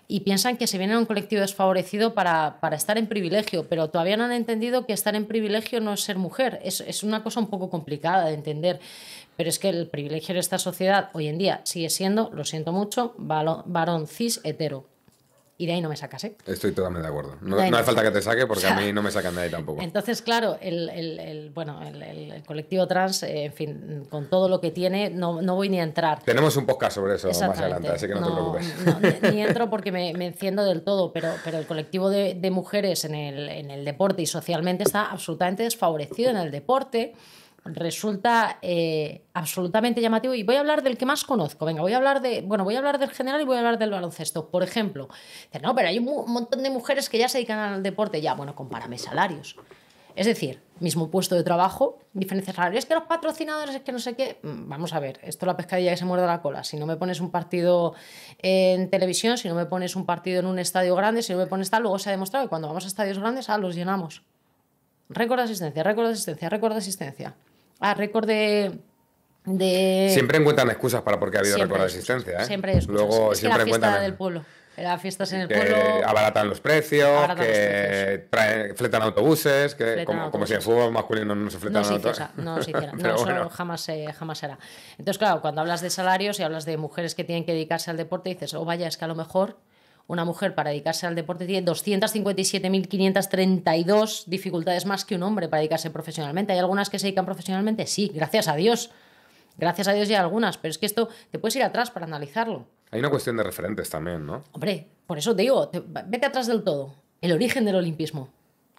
S2: y piensan que se vienen a un colectivo desfavorecido para, estar en privilegio, pero todavía no han entendido que estar en privilegio no es ser mujer. Es, es una cosa un poco complicada de entender, pero es que el privilegio de esta sociedad hoy en día sigue siendo, lo siento mucho, varón cis hetero y de ahí no me sacas. ¿eh?
S1: Estoy totalmente de acuerdo. No, hace falta que te saque porque a mí no me sacan de ahí tampoco.
S2: Entonces, claro, el, bueno, el, colectivo trans, eh, en fin, con todo lo que tiene, no, no, voy ni a entrar. Tenemos
S1: un podcast sobre eso más adelante, así que no, te
S2: preocupes. Ni, ni, entro porque me, me, enciendo del todo, pero, pero el colectivo de, de mujeres en el, en el deporte y socialmente está absolutamente desfavorecido en el deporte resulta eh, absolutamente llamativo. Y voy a hablar del que más conozco. Venga, voy a hablar de. Bueno, voy a hablar del general y voy a hablar del baloncesto. Por ejemplo, no, pero hay un montón de mujeres que ya se dedican al deporte. Ya, bueno, compárame salarios. Es decir, mismo puesto de trabajo, diferencias es que los patrocinadores, es que no sé qué. Mm, vamos a ver, esto es la pescadilla que se muerde la cola. Si no me pones un partido en televisión, si no me pones un partido en un estadio grande, si no me pones tal, luego se ha demostrado que cuando vamos a estadios grandes, ah, los llenamos. Récord de asistencia, récord de asistencia, récord de asistencia a récord de, Siempre
S1: encuentran excusas para por qué ha habido récord de existencia. ¿eh? Siempre hay Luego, siempre la fiesta del
S2: pueblo. Era fiestas en el que pueblo.
S1: Abaratan los precios, que fletan autobuses, que como, si el fútbol masculino no se fletan no no, se no, eso
S2: jamás, jamás será. Entonces, claro, cuando hablas de salarios y hablas de mujeres que tienen que dedicarse al deporte, dices, oh, vaya, es que a lo mejor una mujer para dedicarse al deporte tiene 257.532 dificultades más que un hombre para dedicarse profesionalmente. ¿Hay algunas que se dedican profesionalmente? Sí, gracias a Dios. Gracias a Dios ya algunas, pero es que esto te puedes ir atrás para analizarlo.
S1: Hay una cuestión de referentes también, ¿no?
S2: Hombre, por eso te digo, vete atrás del todo. El origen del olimpismo.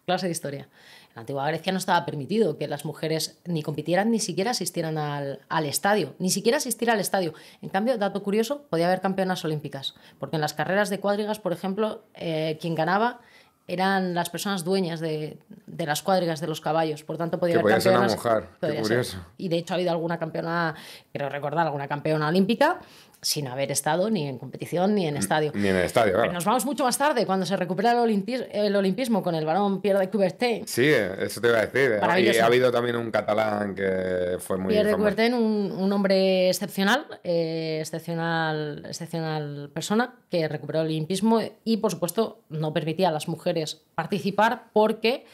S2: Clase de historia. En la antigua Grecia no estaba permitido que las mujeres ni compitieran ni siquiera asistieran al, estadio, ni siquiera asistir al estadio. En cambio, dato curioso, podía haber campeonas olímpicas, porque en las carreras de cuadrigas, por ejemplo, eh, quien ganaba eran las personas dueñas de, las cuadrigas de los caballos. Por tanto, podía haber campeonas. Y de hecho ha habido alguna campeona, Quiero recordar, alguna campeona olímpica sin haber estado ni en competición ni en mm, estadio. Ni
S1: en estadio, claro. Pero nos vamos
S2: mucho más tarde, cuando se recupera el, olimpismo con el varón Pierre de Coubertin.
S1: Sí, eso te iba a decir. Ah, ha habido también un catalán que fue muy Pierre de Coubertin,
S2: un, hombre excepcional, eh, excepcional, excepcional persona que recuperó el olimpismo y, por supuesto, no permitía a las mujeres participar porque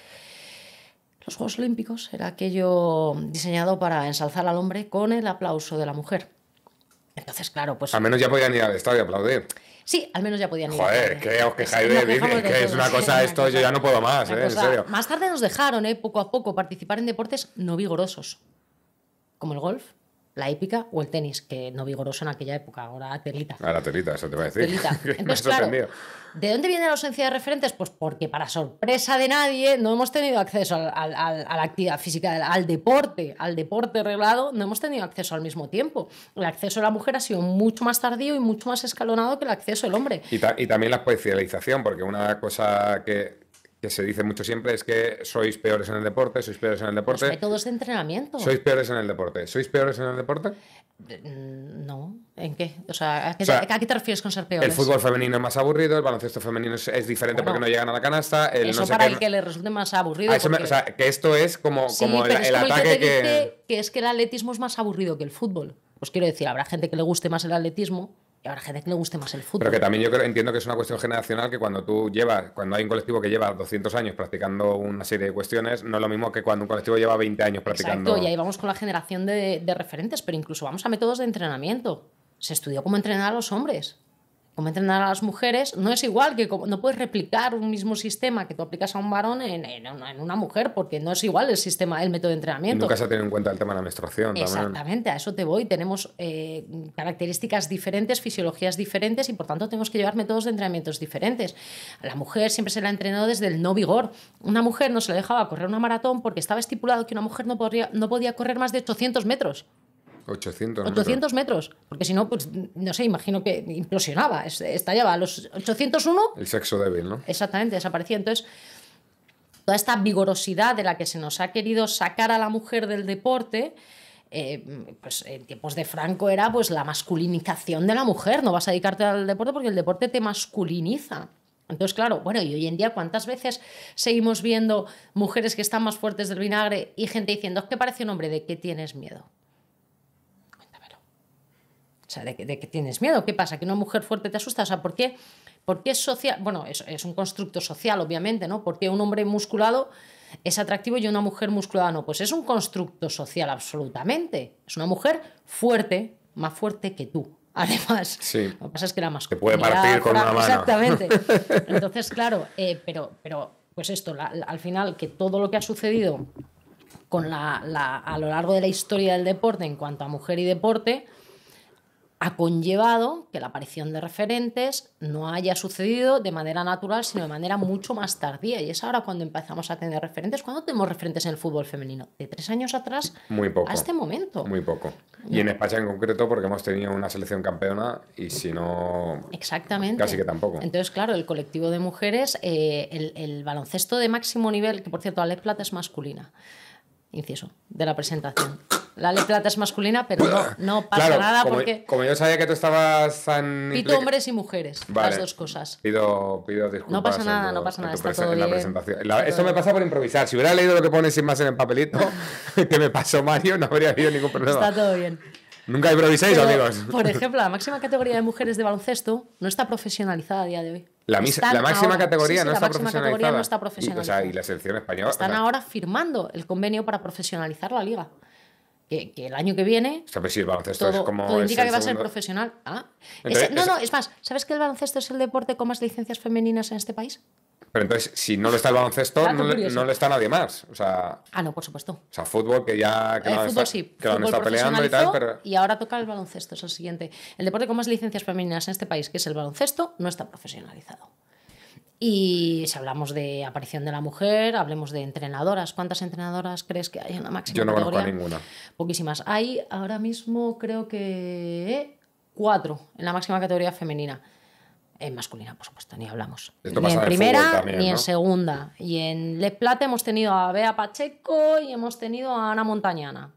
S2: los Juegos Olímpicos era aquello diseñado para ensalzar al hombre con el aplauso de la mujer. Entonces, claro, pues. Al menos ya
S1: podían ir al estadio a aplaudir.
S2: Sí, al menos ya podían ir. Joder, que
S1: os quejáis de que, que es una cosa esto, yo ya no puedo más, eh, en serio.
S2: Más tarde nos dejaron, eh, poco a poco, participar en deportes no vigorosos, como el golf la épica o el tenis, que no vigoroso en aquella época, ahora telita.
S1: Ahora telita, eso te voy a decir. Entonces, claro,
S2: ¿De dónde viene la ausencia de referentes? Pues porque, para sorpresa de nadie, no hemos tenido acceso a la actividad física, al deporte, al deporte reglado, no hemos tenido acceso al mismo tiempo. El acceso a la mujer ha sido mucho más tardío y mucho más escalonado que el acceso del hombre.
S1: Y, y también la especialización, porque una cosa que que se dice mucho siempre es que sois peores en el deporte, sois peores en el deporte.
S2: Los de entrenamiento. Sois
S1: peores en el deporte. ¿Sois peores en el deporte?
S2: Mm, no. ¿En qué? O sea, ¿a qué, te refieres con ser peores? El fútbol
S1: femenino es más aburrido, el baloncesto femenino es, diferente porque no llegan a la canasta. El eso no para el que
S2: le resulte más aburrido. o sea,
S1: que esto es como, como el, es ataque que,
S2: que es que el atletismo es más aburrido que el fútbol. Os pues quiero decir, habrá gente que le guste más el atletismo y ahora gente que le guste más el fútbol. Pero que también
S1: yo creo, entiendo que es una cuestión generacional que cuando tú llevas, cuando hay un colectivo que lleva 200 años practicando una serie de cuestiones, no es lo mismo que cuando un colectivo lleva 20 años practicando. Exacto, y ahí
S2: vamos con la generación de referentes, pero incluso vamos a métodos de entrenamiento. Se estudió cómo entrenar a los hombres como entrenar a las mujeres no es igual que no puedes replicar un mismo sistema que tú aplicas a un varón en, en, una, mujer porque no es igual el sistema, el método de entrenamiento. Nunca se
S1: tiene en cuenta el tema de la menstruación. Exactamente,
S2: a eso te voy. Tenemos eh, características diferentes, fisiologías diferentes y por tanto tenemos que llevar métodos de entrenamientos diferentes. A la mujer siempre se la ha entrenado desde el no vigor. Una mujer no se le dejaba correr una maratón porque estaba estipulado que una mujer no, no podía correr más de 800 metros.
S1: 800 metros. 800
S2: metros. Porque si no, pues no sé, imagino que implosionaba, estallaba. A los 801.
S1: El sexo débil, ¿no?
S2: Exactamente, desaparecía. Entonces, toda esta vigorosidad de la que se nos ha querido sacar a la mujer del deporte. Eh, pues en tiempos de Franco era pues la masculinización de la mujer, no vas a dedicarte al deporte porque el deporte te masculiniza. Entonces, claro, bueno, y hoy en día, ¿cuántas veces seguimos viendo mujeres que están más fuertes del vinagre y gente diciendo, es que parece un hombre, ¿de qué tienes miedo? O sea, de que, tienes miedo. ¿Qué pasa? ¿Que una mujer fuerte te asusta? O sea, ¿por qué, es social? Bueno, es, un constructo social, obviamente, ¿no? ¿Por qué un hombre musculado es atractivo y una mujer musculada no? Pues es un constructo social, absolutamente. Es una mujer fuerte, más fuerte que tú. Además, sí. lo que pasa es que era más... Te puede partir con una mano. Exactamente. Entonces, claro, eh, pero, pero pues esto, al final, que todo lo que ha sucedido con la, a lo largo de la historia del deporte en cuanto a mujer y deporte, ha conllevado que la aparición de referentes no haya sucedido de manera natural, sino de manera mucho más tardía. Y es ahora cuando empezamos a tener referentes. ¿Cuándo tenemos referentes en el fútbol femenino? De tres años atrás
S1: Muy poco. a este momento. Muy poco. Y en España en concreto, porque hemos tenido una selección campeona y si no.
S2: Exactamente. Casi que tampoco. Entonces, claro, el colectivo de mujeres, eh, el, el baloncesto de máximo nivel, que por cierto, Alex Plata es masculina inciso, de la presentación. La letra Plata es masculina, pero no, no pasa nada porque.
S1: Como yo sabía que tú estabas tan. Pito hombres
S2: y mujeres, las dos cosas.
S1: Pido, pido disculpas. No pasa nada, no pasa nada. Está todo bien. presentación. esto me pasa por improvisar. Si hubiera leído lo que pone sin más en el papelito que me pasó Mario, no habría habido ningún problema. Está todo bien. Nunca improviséis, amigos. Por ejemplo,
S2: la máxima categoría de mujeres de baloncesto no está profesionalizada a día de hoy. La, máxima categoría no la está máxima categoría no está profesionalizada.
S1: Y, la selección española. Están ahora
S2: firmando el convenio para profesionalizar la liga. Que, el año que viene.
S1: sabes pues si el baloncesto todo, es como. Todo indica que va a ser
S2: profesional. Ah, no, no, es más, ¿sabes que el baloncesto es el deporte con más licencias femeninas en este país?
S1: Pero entonces, si no le está el baloncesto, no le, está nadie más. O sea,
S2: ah, no, por supuesto. O
S1: sea, fútbol que ya que eh, fútbol, está, sí. peleando y tal. Pero...
S2: Y ahora toca el baloncesto, es el siguiente. El deporte con más licencias femeninas en este país, que es el baloncesto, no está profesionalizado. Y si hablamos de aparición de la mujer, hablemos de entrenadoras. ¿Cuántas entrenadoras crees que hay en la máxima categoría? Yo no conozco a ninguna. Poquísimas. Hay ahora mismo creo que cuatro en la máxima categoría femenina. En masculina, por supuesto, ni hablamos. ni en primera, ni en segunda. Y en Le Plata hemos tenido a Bea Pacheco y hemos tenido a Ana Montañana.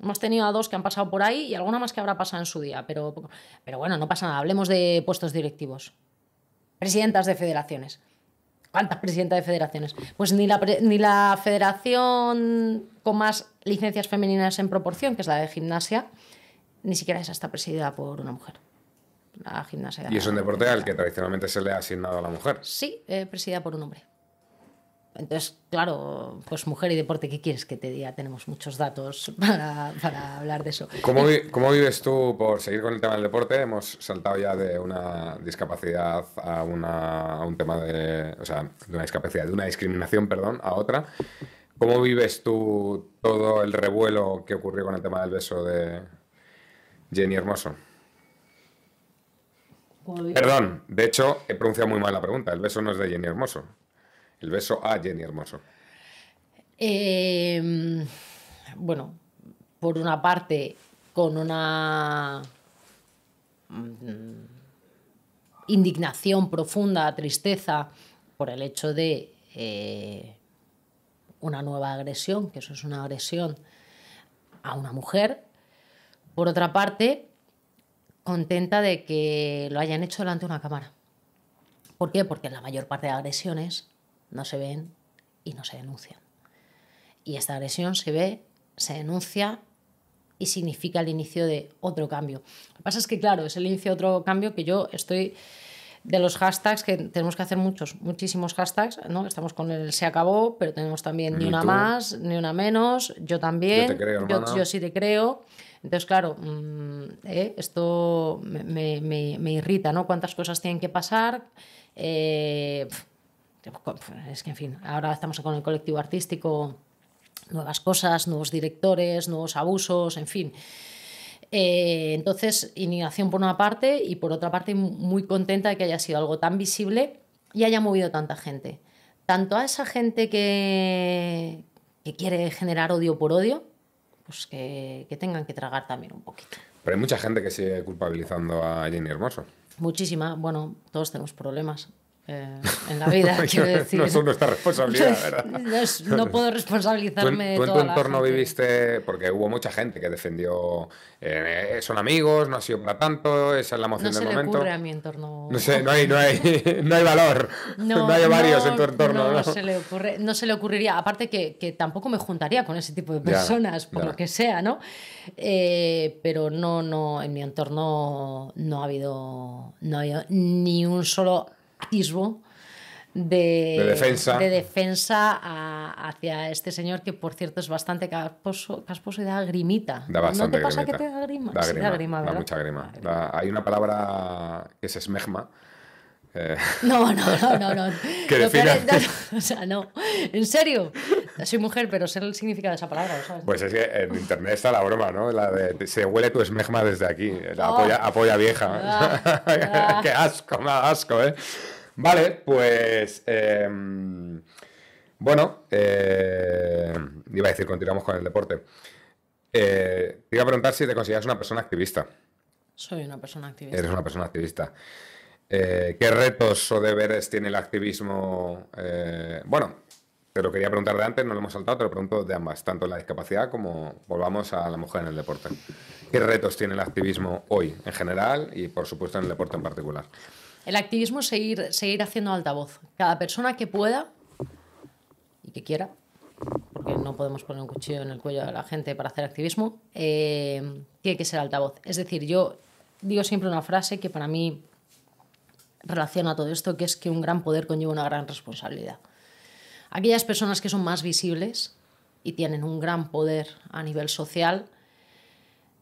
S2: Hemos tenido a dos que han pasado por ahí y alguna más que habrá pasado en su día. Pero, pero bueno, no pasa nada. Hablemos de puestos directivos. Presidentas de federaciones. ¿Cuántas presidentas de federaciones? Pues ni la, ni la federación con más licencias femeninas en proporción, que es la de gimnasia, ni siquiera esa está presidida por una mujer gimnasia. Y es un
S1: deporte al que tradicionalmente se le ha asignado a la mujer.
S2: Sí, eh, presidida por un hombre. Entonces, claro, pues mujer y deporte, ¿qué quieres que te diga? Tenemos muchos datos para, hablar de eso. ¿Cómo,
S1: vives tú por seguir con el tema del deporte? Hemos saltado ya de una discapacidad a, una, a un tema de, o sea, de una discapacidad, de una discriminación, perdón, a otra. ¿Cómo vives tú todo el revuelo que ocurrió con el tema del beso de Jenny Hermoso? Perdón, de hecho, he pronunciado muy mal la pregunta. El beso no es de Jenny Hermoso. El beso a Jenny Hermoso.
S2: Em, bueno, por una parte, con una mm, indignación profunda, tristeza, por el hecho de eh, una nueva agresión, que eso es una agresión a una mujer. Por otra parte, contenta de que lo hayan hecho delante de una cámara. ¿Por qué? Porque la mayor parte de agresiones no se ven y no se denuncian. Y esta agresión se ve, se denuncia y significa el inicio de otro cambio. Lo que pasa es que, claro, es el inicio de otro cambio que yo estoy de los hashtags, que tenemos que hacer muchos, muchísimos hashtags, Estamos con el se acabó, pero tenemos también ni, una más, ni una menos, yo también, yo, sí te creo. Entonces, claro, mm, eh, esto me, irrita, ¿no? Cuántas cosas tienen que pasar. Eh, es que, en fin, ahora estamos con el colectivo artístico, nuevas cosas, nuevos directores, nuevos abusos, en fin. Eh, entonces, indignación por una parte y por otra parte muy contenta de que haya sido algo tan visible y haya movido tanta gente. Tanto a esa gente que, quiere generar odio por odio, pues que, que, tengan que tragar también un poquito.
S1: Pero hay mucha gente que sigue culpabilizando a Jenny Hermoso.
S2: Muchísima, bueno, todos tenemos problemas en la vida. quiero decir. No, es nuestra responsabilidad, ¿verdad? No, puedo responsabilizarme todo. ¿Tú en tu entorno
S1: viviste, porque hubo mucha gente que defendió, eh, son amigos, no ha sido para tanto, esa es la emoción del momento? No se le ocurre a
S2: mi entorno.
S1: No, sé, no, hay, no, hay, no hay valor, no, hay varios en tu entorno.
S2: No, se le ocurriría, aparte que, que tampoco me juntaría con ese tipo de personas, por lo que sea, ¿no? Eh, pero no, no, en mi entorno no ha habido, no ha habido ni un solo atisbo de, defensa, hacia este señor que, por cierto, es bastante casposo, casposo y da grimita. Da bastante ¿No te pasa que te da grima? Da, da, mucha
S1: grima. hay una palabra que es esmegma. Eh, no, no, no, no. no. que define...
S2: O sea, no. En serio. Soy mujer, pero sé el significado de esa palabra,
S1: Pues es que en internet está la broma, ¿no? La de se huele tu esmegma desde aquí, la apoya, oh. vieja. Ah, Qué asco, más asco, ¿eh? Vale, pues. Em, bueno, eh, iba a decir, continuamos con el deporte. Eh, te iba a preguntar si te consideras una persona activista.
S2: Soy una persona activista. Eres una
S1: persona activista. Eh, ¿Qué retos o deberes tiene el activismo? bueno, te quería preguntar de antes, no lo hemos saltado, pero lo pregunto de ambas, tanto la discapacidad como volvamos a la mujer en el deporte. ¿Qué retos tiene el activismo hoy en general y por supuesto en el deporte en particular?
S2: El activismo es seguir, seguir haciendo altavoz. Cada persona que pueda y que quiera, porque no podemos poner un cuchillo en el cuello de la gente para hacer activismo, eh, tiene que ser altavoz. Es decir, yo digo siempre una frase que para mí relaciona todo esto, que es que un gran poder conlleva una gran responsabilidad aquellas personas que son más visibles y tienen un gran poder a nivel social,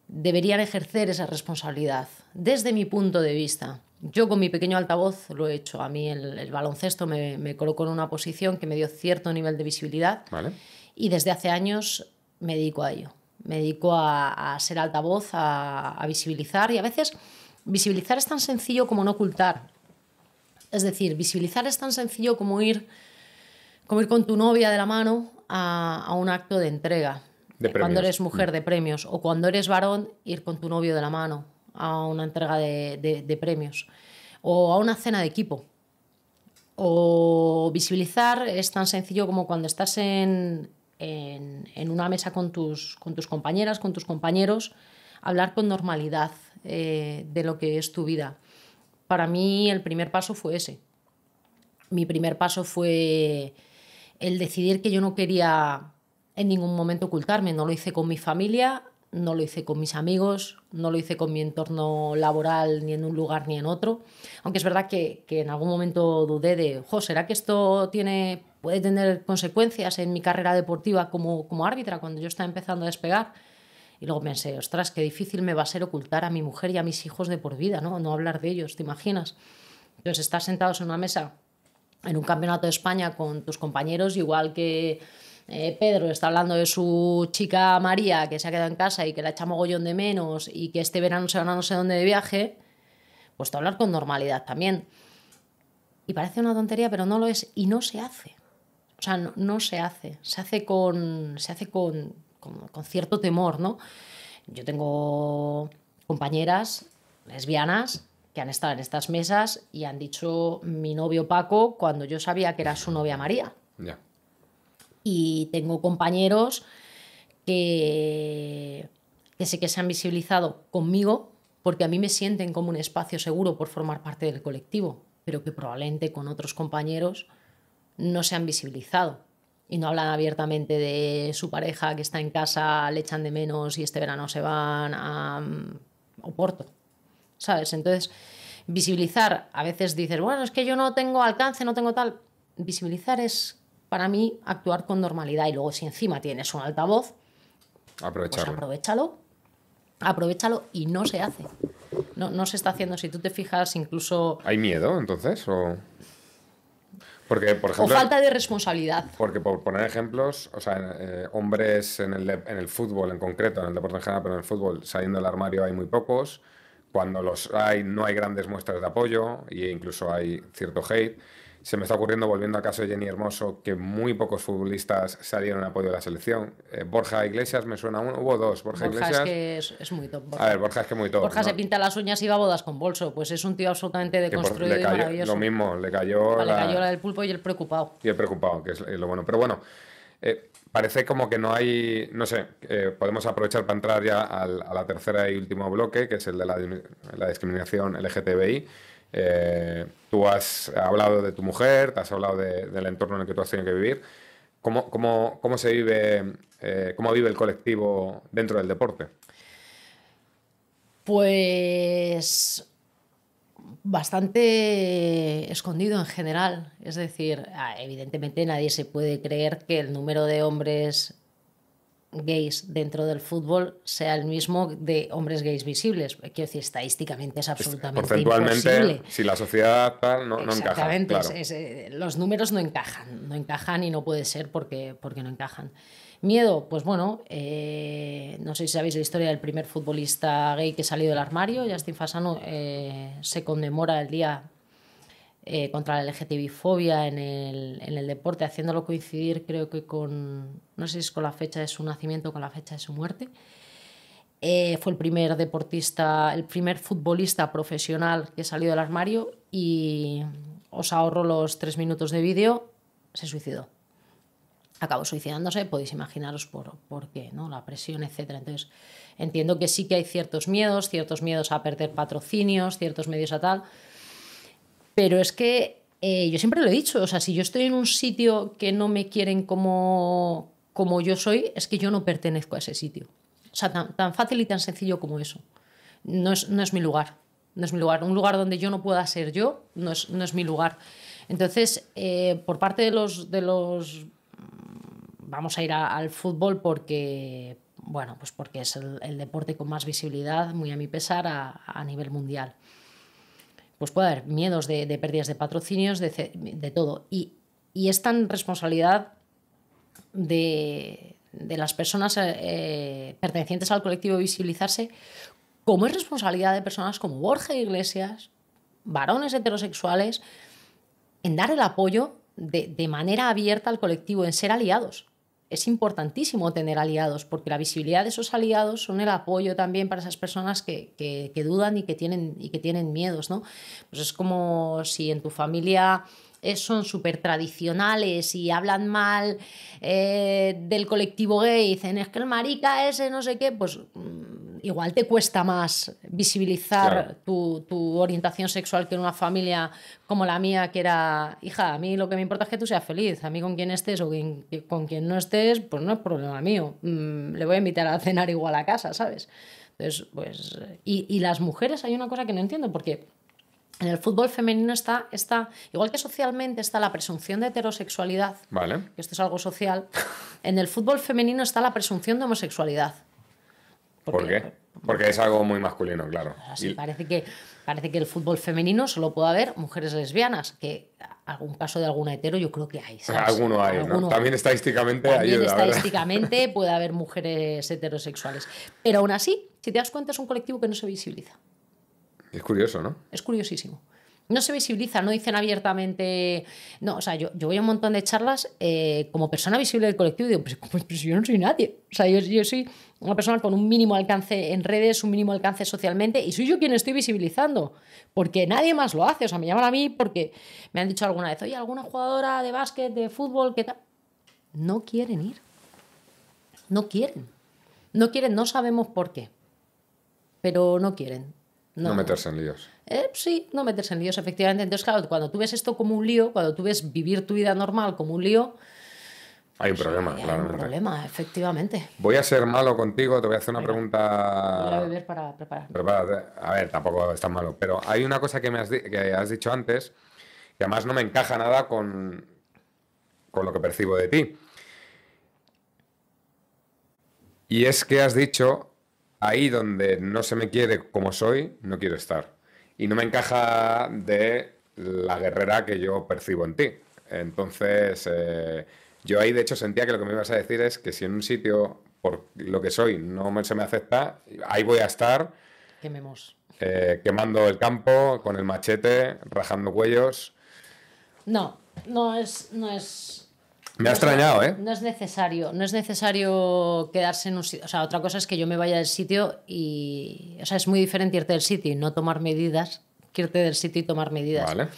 S2: deberían ejercer esa responsabilidad. Desde mi punto de vista, yo con mi pequeño altavoz lo he hecho. A mí el, baloncesto me, colocó en una posición que me dio cierto nivel de visibilidad y desde hace años me dedico a ello. Me dedico a, ser altavoz, a visibilizar y a veces visibilizar es tan sencillo como no ocultar. Es decir, visibilizar es tan sencillo como ir como ir con tu novia de la mano a, un acto de entrega. cuando eres mujer, mm. de premios. O cuando eres varón, ir con tu novio de la mano a una entrega de, premios. O a una cena de equipo. O visibilizar es tan sencillo como cuando estás en, en, una mesa con tus, con tus compañeras, con tus compañeros, hablar con normalidad eh, de lo que es tu vida. Para mí el primer paso fue ese. Mi primer paso fue el decidir que yo no quería en ningún momento ocultarme. No lo hice con mi familia, no lo hice con mis amigos, no lo hice con mi entorno laboral, ni en un lugar ni en otro. Aunque es verdad que, que en algún momento dudé de, jo, ¿será que esto tiene, puede tener consecuencias en mi carrera deportiva como, como árbitra cuando yo estaba empezando a despegar? Y luego pensé, ostras, qué difícil me va a ser ocultar a mi mujer y a mis hijos de por vida, ¿no? No hablar de ellos, ¿te imaginas? Entonces, estar sentados en una mesa en un campeonato de España con tus compañeros, igual que eh, Pedro está hablando de su chica María que se ha quedado en casa y que la echa mogollón de menos y que este verano se van a no sé dónde de viaje, pues hablar con normalidad también. Y parece una tontería, pero no lo es y no se hace. O sea, no, se hace. Se hace con, se hace con, con cierto temor, ¿no? Yo tengo compañeras lesbianas han estado en estas mesas y han dicho mi novio Paco cuando yo sabía que era su novia María. Y tengo compañeros que, que sé que se han visibilizado conmigo porque a mí me sienten como un espacio seguro por formar parte del colectivo, pero que probablemente con otros compañeros no se han visibilizado y no hablan abiertamente de su pareja que está en casa, le echan de menos y este verano se van a mm, Oporto ¿sabes? Entonces, visibilizar, a veces dices, bueno, es que yo no tengo alcance, no tengo tal. Visibilizar es, para mí, actuar con normalidad y luego si encima tienes un altavoz, aprovechalo. Pues aprovechalo, aprovechalo y no se hace. No, se está haciendo, si tú te fijas, incluso...
S1: ¿Hay miedo entonces? O... Porque, por ejemplo, falta de
S2: responsabilidad.
S1: Porque, por poner ejemplos, o sea, eh, hombres en el, en el, fútbol en concreto, en el deporte en general, pero en el fútbol, saliendo del armario hay muy pocos. Cuando los hay, no hay grandes muestras de apoyo e incluso hay cierto hate. Se me está ocurriendo, volviendo al caso de Jenny Hermoso, que muy pocos futbolistas salieron a apoyo de la selección. Eh, Borja Iglesias me suena uno, hubo dos. Borja, Es
S2: que es, muy top. Borja.
S1: A ver, Borja es que muy top. Borja se pinta
S2: las uñas y va a bodas con bolso. Pues es un tío absolutamente deconstruido maravilloso. Lo
S1: mismo, le cayó, la... le cayó la
S2: del pulpo y el preocupado.
S1: Y el preocupado, que es lo bueno. Pero bueno. Eh, parece como que no hay, no sé, eh, podemos aprovechar para entrar ya al, a la tercera y último bloque, que es el de la, discriminación LGTBI. Eh, tú has hablado de tu mujer, te has hablado del entorno en el que tú has tenido que vivir. ¿Cómo, cómo, se vive, cómo vive el colectivo dentro del deporte?
S2: Pues bastante escondido en general. Es decir, ah, evidentemente nadie se puede creer que el número de hombres gays dentro del fútbol sea el mismo de hombres gays visibles. Quiero decir, estadísticamente es absolutamente Porcentualmente,
S1: si la sociedad no, encaja. Exactamente,
S2: eh, los números no encajan, no encajan y no puede ser porque, porque no encajan. Miedo, pues bueno, eh, no sé si sabéis la historia del primer futbolista gay que salió del armario, Justin Fasano eh, se conmemora el día eh, contra la LGTB-fobia en el, deporte, haciéndolo coincidir creo que con, no sé si con la fecha de su nacimiento o con la fecha de su muerte. fue el primer deportista, el primer futbolista profesional que salió del armario y os ahorro los tres minutos de vídeo, se suicidó acabó suicidándose, podéis imaginaros por, por, qué, ¿no? La presión, etcétera. Entonces, entiendo que sí que hay ciertos miedos, ciertos miedos a perder patrocinios, ciertos medios a tal. Pero es que eh, yo siempre lo he dicho, o sea, si yo estoy en un sitio que no me quieren como, como yo soy, es que yo no pertenezco a ese sitio. O sea, tan, tan fácil y tan sencillo como eso. No es, no es mi lugar. No es mi lugar. Un lugar donde yo no pueda ser yo, no es, no es mi lugar. Entonces, eh, por parte de los, de los vamos a ir al fútbol porque, bueno, pues porque es el, deporte con más visibilidad, muy a mi pesar, a, nivel mundial. Pues puede haber miedos de, pérdidas de patrocinios, de, todo. Y, y, es tan responsabilidad de, las personas eh, eh, pertenecientes al colectivo visibilizarse como es responsabilidad de personas como Borja Iglesias, varones heterosexuales, en dar el apoyo de, manera abierta al colectivo, en ser aliados es importantísimo tener aliados, porque la visibilidad de esos aliados son el apoyo también para esas personas que, dudan y que tienen, y que tienen miedos, ¿no? Pues es como si en tu familia eh, son súper tradicionales y hablan mal eh, del colectivo gay y dicen es que el marica ese no sé qué, pues mm, igual te cuesta más visibilizar tu, orientación sexual que en una familia como la mía, que era, hija, a mí lo que me importa es que tú seas feliz, a mí con quien estés o con quien no estés, pues no es problema mío, mm, le voy a invitar a cenar igual a casa, ¿sabes? Entonces, pues, y, y las mujeres hay una cosa que no entiendo, porque en el fútbol femenino está, está, igual que socialmente está la presunción de heterosexualidad, vale. esto es algo social, en el fútbol femenino está la presunción de homosexualidad.
S1: ¿Por qué? Porque es algo muy masculino, claro. Así, ah,
S2: parece, que, parece que el fútbol femenino solo puede haber mujeres lesbianas, que algún caso de alguna hetero yo creo que hay. Alguno hay, ¿no? También
S1: estadísticamente también estadísticamente
S2: puede haber mujeres heterosexuales. Pero aún así, si te das cuenta, es un colectivo que no se visibiliza.
S1: Es curioso, ¿no?
S2: Es curiosísimo. No se visibiliza, no dicen abiertamente. No, o sea, yo, voy a un montón de charlas eh, como persona visible del colectivo y digo, pues, pues, pues, yo no soy nadie. O sea, yo, yo, soy una persona con un mínimo alcance en redes, un mínimo alcance socialmente y soy yo quien estoy visibilizando. Porque nadie más lo hace. O sea, me llaman a mí porque me han dicho alguna vez, oye, alguna jugadora de básquet, de fútbol, ¿qué tal? No quieren ir. No quieren. No quieren, no sabemos por qué. Pero no quieren.
S1: No, meterse en líos.
S2: Eh, sí, no meterse en líos, efectivamente. Entonces, claro, cuando tú ves esto como un lío, cuando tú ves vivir tu vida normal como un lío...
S1: Hay un pues, problema, claro. Hay un
S2: problema, efectivamente.
S1: Voy a ser malo contigo, te voy a hacer una pregunta... Voy a
S2: beber para preparar.
S1: A ver, tampoco estás malo, pero hay una cosa que, me has, dicho antes, que además no me encaja nada con, con lo que percibo de ti. Y es que has dicho ahí donde no se me quiere como soy, no quiero estar. Y no me encaja de la guerrera que yo percibo en ti. Entonces, eh, yo ahí de hecho sentía que lo que me ibas a decir es que si en un sitio, por lo que soy, no se me acepta, ahí voy a estar. Quememos. Eh, quemando el campo, con el machete, rajando cuellos.
S2: No, no es, no es, me ha extrañado, ¿eh? No es necesario, no es necesario quedarse en un sitio. O sea, otra cosa es que yo me vaya del sitio y. O sea, es muy diferente irte del sitio y no tomar medidas irte del sitio y tomar medidas. Vale.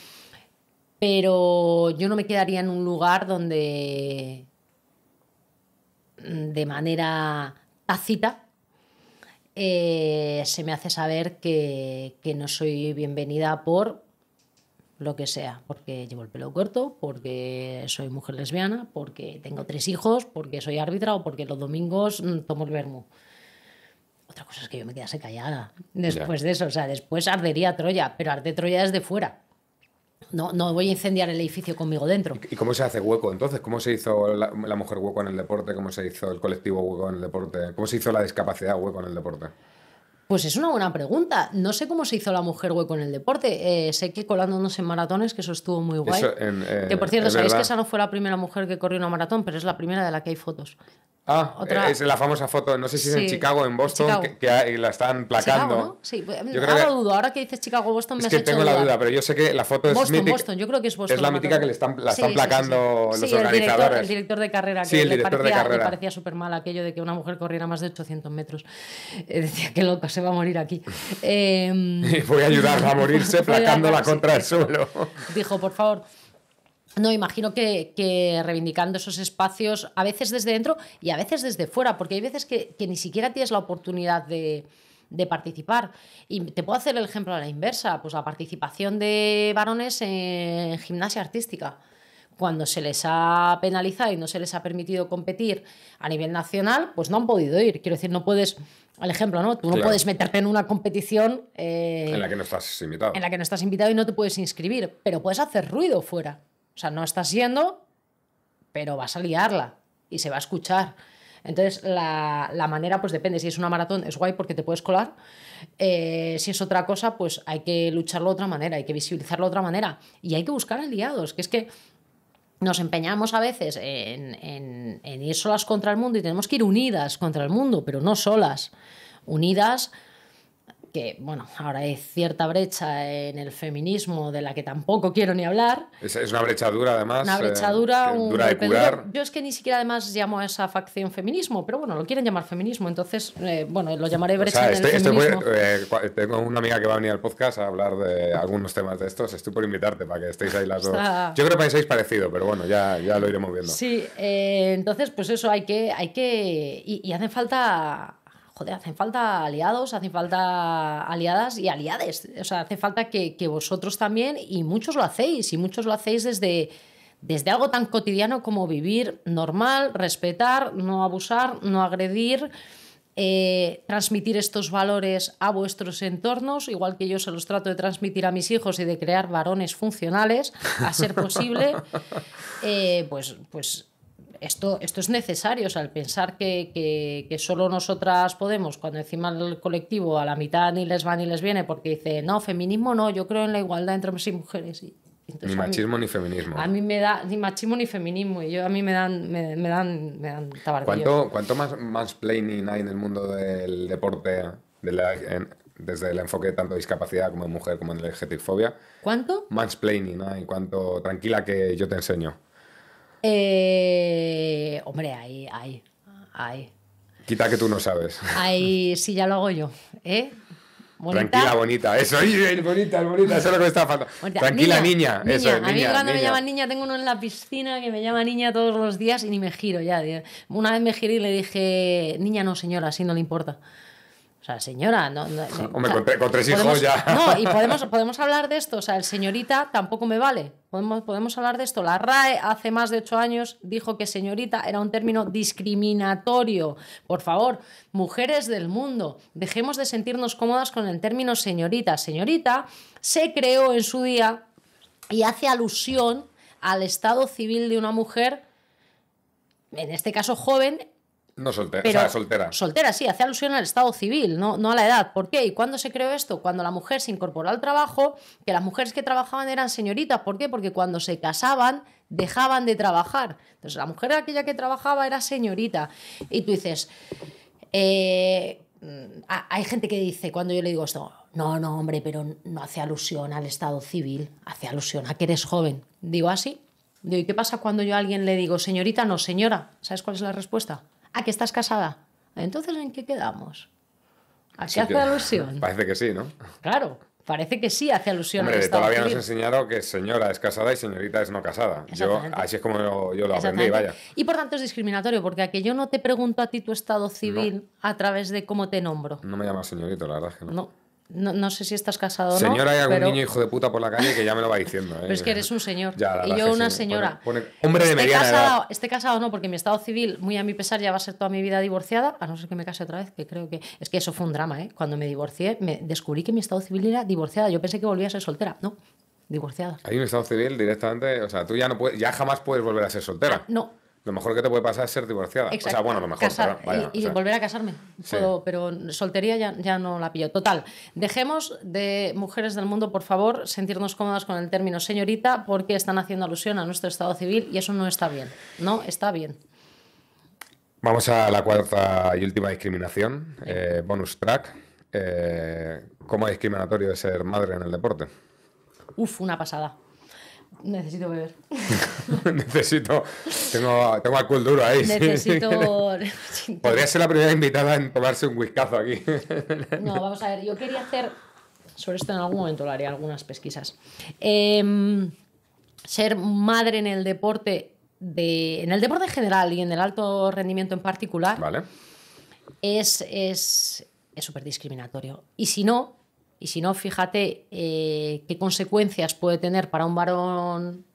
S2: Pero yo no me quedaría en un lugar donde. de manera tácita. Eh, se me hace saber que no soy bienvenida por lo que sea, porque llevo el pelo corto, porque soy mujer lesbiana, porque tengo tres hijos, porque soy árbitra o porque los domingos mm, tomo el vermú. Otra cosa es que yo me quedase callada después de eso, o sea, después ardería Troya, pero arde Troya desde fuera. No, no voy a incendiar el edificio conmigo dentro.
S1: ¿Y cómo se hace hueco entonces? ¿Cómo se hizo la mujer hueco en el deporte? ¿Cómo se hizo el colectivo hueco en el deporte? ¿Cómo se hizo la discapacidad hueco en el deporte?
S2: Pues es una buena pregunta. No sé cómo se hizo la mujer hueco en el deporte. Eh, sé que colándonos en maratones, que eso estuvo muy guay. Eh, que por cierto, sabéis que esa no fue la primera mujer que corrió una maratón, pero es la primera de la que hay fotos.
S1: Ah, Otra... es la famosa foto, no sé si es en Chicago o en Boston, Que, la están placando. ¿no?
S2: Sí, yo ahora que... dudo, ahora que dices Chicago-Boston o me Es que Sí, tengo la duda,
S1: pero yo sé que la foto es mítica. Boston, yo creo que es Boston. Es la mítica que le están, la están placando los organizadores. El director, el
S2: director, de carrera, que el le, parecía, de carrera. parecía súper mal aquello de que una mujer corriera más de 800 metros. Eh, decía, que loca, se va a morir aquí. Voy a ayudarla a morirse placándola contra el suelo. Dijo, por favor... No, imagino que, reivindicando esos espacios, a veces desde dentro y a veces desde fuera, porque hay veces que, ni siquiera tienes la oportunidad de, participar. Y te puedo hacer el ejemplo a la inversa, pues la participación de varones en gimnasia artística. Cuando se les ha penalizado y no se les ha permitido competir a nivel nacional, pues no han podido ir. Quiero decir, no puedes, al ejemplo, ¿no? Tú no puedes meterte en una competición eh, en la
S1: que no estás invitado. En
S2: la que no estás invitado y no te puedes inscribir, pero puedes hacer ruido fuera. O sea, no estás yendo, pero vas a liarla y se va a escuchar. Entonces, la, manera, pues depende. Si es una maratón, es guay porque te puedes colar. Eh, si es otra cosa, pues hay que lucharlo de otra manera, hay que visibilizarlo de otra manera. Y hay que buscar aliados, que es que nos empeñamos a veces en ir solas contra el mundo y tenemos que ir unidas contra el mundo, pero no solas. Unidas que bueno, ahora hay cierta brecha en el feminismo de la que tampoco quiero ni hablar.
S1: Es, es una brecha dura además. Una brecha eh, dura,
S2: Yo es que ni siquiera además llamo a esa facción feminismo, pero bueno, lo quieren llamar feminismo, entonces eh, bueno, lo llamaré brecha o feminismo.
S1: Eh, tengo una amiga que va a venir al podcast a hablar de algunos temas de estos, estoy por invitarte para que estéis ahí las dos. Yo creo que pensáis parecido, pero bueno, ya, ya lo iremos viendo.
S2: Sí, entonces pues eso hay que, hay que y, y hacen falta hacen falta aliados, hacen falta aliadas y aliades. O sea, hace falta que, vosotros también, y muchos lo hacéis, y muchos lo hacéis desde, desde algo tan cotidiano como vivir normal, respetar, no abusar, no agredir. Eh, transmitir estos valores a vuestros entornos, igual que yo se los trato de transmitir a mis hijos y de crear varones funcionales, a ser posible, eh, pues, pues esto, es necesario, o pensar que, que, solo nosotras podemos, cuando encima el colectivo a la mitad ni les va ni les viene, porque dice, no, feminismo no, yo creo en la igualdad entre hombres y mujeres.
S1: ni machismo ni feminismo. A mí
S2: me da, ni machismo ni feminismo, y yo, a mí me dan, me, dan, ¿Cuánto,
S1: ¿Cuánto más mansplaining hay en el mundo del deporte desde el enfoque tanto de discapacidad como de mujer como en la ¿Cuánto? Mansplaining, Y cuánto, tranquila que yo te enseño.
S2: Eh, hombre, ahí ahí ahí
S1: Quita que tú no sabes.
S2: ahí sí, ya lo hago yo. ¿eh? Tranquila,
S1: bonita. Eso, bonita, bonita, eso es lo que me está faltando. Tranquila, niña. a mí cuando me llaman
S2: niña, tengo uno en la piscina que me llama niña todos los días y ni me giro ya. Una vez me giré y le dije, niña, no, señora, así no le importa. O sea, señora, no. no ah,
S1: con, tres hijos ya. No, y podemos,
S2: podemos hablar de esto. O sea, el señorita tampoco me vale. Podemos, podemos hablar de esto. La RAE hace más de ocho años dijo que señorita era un término discriminatorio. Por favor, mujeres del mundo, dejemos de sentirnos cómodas con el término señorita. Señorita se creó en su día y hace alusión al estado civil de una mujer, en este caso joven,
S1: no soltera, o sea, soltera.
S2: Soltera, sí, hace alusión al estado civil, no, no a la edad. ¿Por qué? ¿Y cuándo se creó esto? Cuando la mujer se incorporó al trabajo, que las mujeres que trabajaban eran señoritas. ¿Por qué? Porque cuando se casaban, dejaban de trabajar. Entonces, la mujer aquella que trabajaba era señorita. Y tú dices, eh, mm, hay gente que dice, cuando yo le digo esto, no, no, hombre, pero no hace alusión al estado civil, hace alusión a que eres joven. Digo así. ¿ah, ¿y qué pasa cuando yo a alguien le digo, señorita, no, señora? ¿Sabes cuál es la respuesta? ¿A que estás casada? Entonces, ¿en qué quedamos? ¿A hace alusión?
S1: Parece que sí, ¿no?
S2: Claro, parece que sí hace alusión Hombre, todavía nos
S1: enseñaron que señora es casada y señorita es no casada. Yo, así es como yo, lo aprendí, vaya.
S2: Y por tanto es discriminatorio, porque a que yo no te pregunto a ti tu estado civil a través de cómo te nombro.
S1: No me llamas señorito, la verdad es que no. No.
S2: No, sé si estás casado o no. Señora, hay algún
S1: niño hijo de puta por la calle que ya me lo va diciendo. ¿eh? Pero es que eres un señor. y yo una señora. hombre de mediana
S2: Esté casado o no, porque mi estado civil, muy a mi pesar, ya va a ser toda mi vida divorciada, a no ser que me case otra vez, que creo que... Es que eso fue un drama, ¿eh? Cuando me divorcié, me descubrí que mi estado civil era divorciada. Yo pensé que volvía a ser soltera. No, divorciada.
S1: Hay un estado civil directamente... O sea, tú ya, no puedes, ya jamás puedes volver a ser soltera. no, lo mejor que te puede pasar es ser divorciada. O sea, bueno, lo mejor. y, volver
S2: a casarme. pero soltería ya, no la pillo. Total, dejemos de mujeres del mundo, por favor, sentirnos cómodas con el término señorita porque están haciendo alusión a nuestro estado civil y eso no está bien. No está bien.
S1: Vamos a la cuarta y última discriminación, eh, bonus track. Eh, ¿Cómo es discriminatorio de ser madre en el deporte?
S2: Uf, una pasada. Necesito beber.
S1: Necesito. Tengo, tengo alcohol duro ahí. Necesito.
S2: Podría ser
S1: la primera invitada en tomarse un whiskazo aquí. no, vamos
S2: a ver. Yo quería hacer. Sobre esto en algún momento lo haré algunas pesquisas. Em, ser madre en el deporte. De, en el deporte en general y en el alto rendimiento en particular. Vale. Es súper es, discriminatorio. Y si no, y si no, fíjate eh, qué consecuencias puede tener para un varón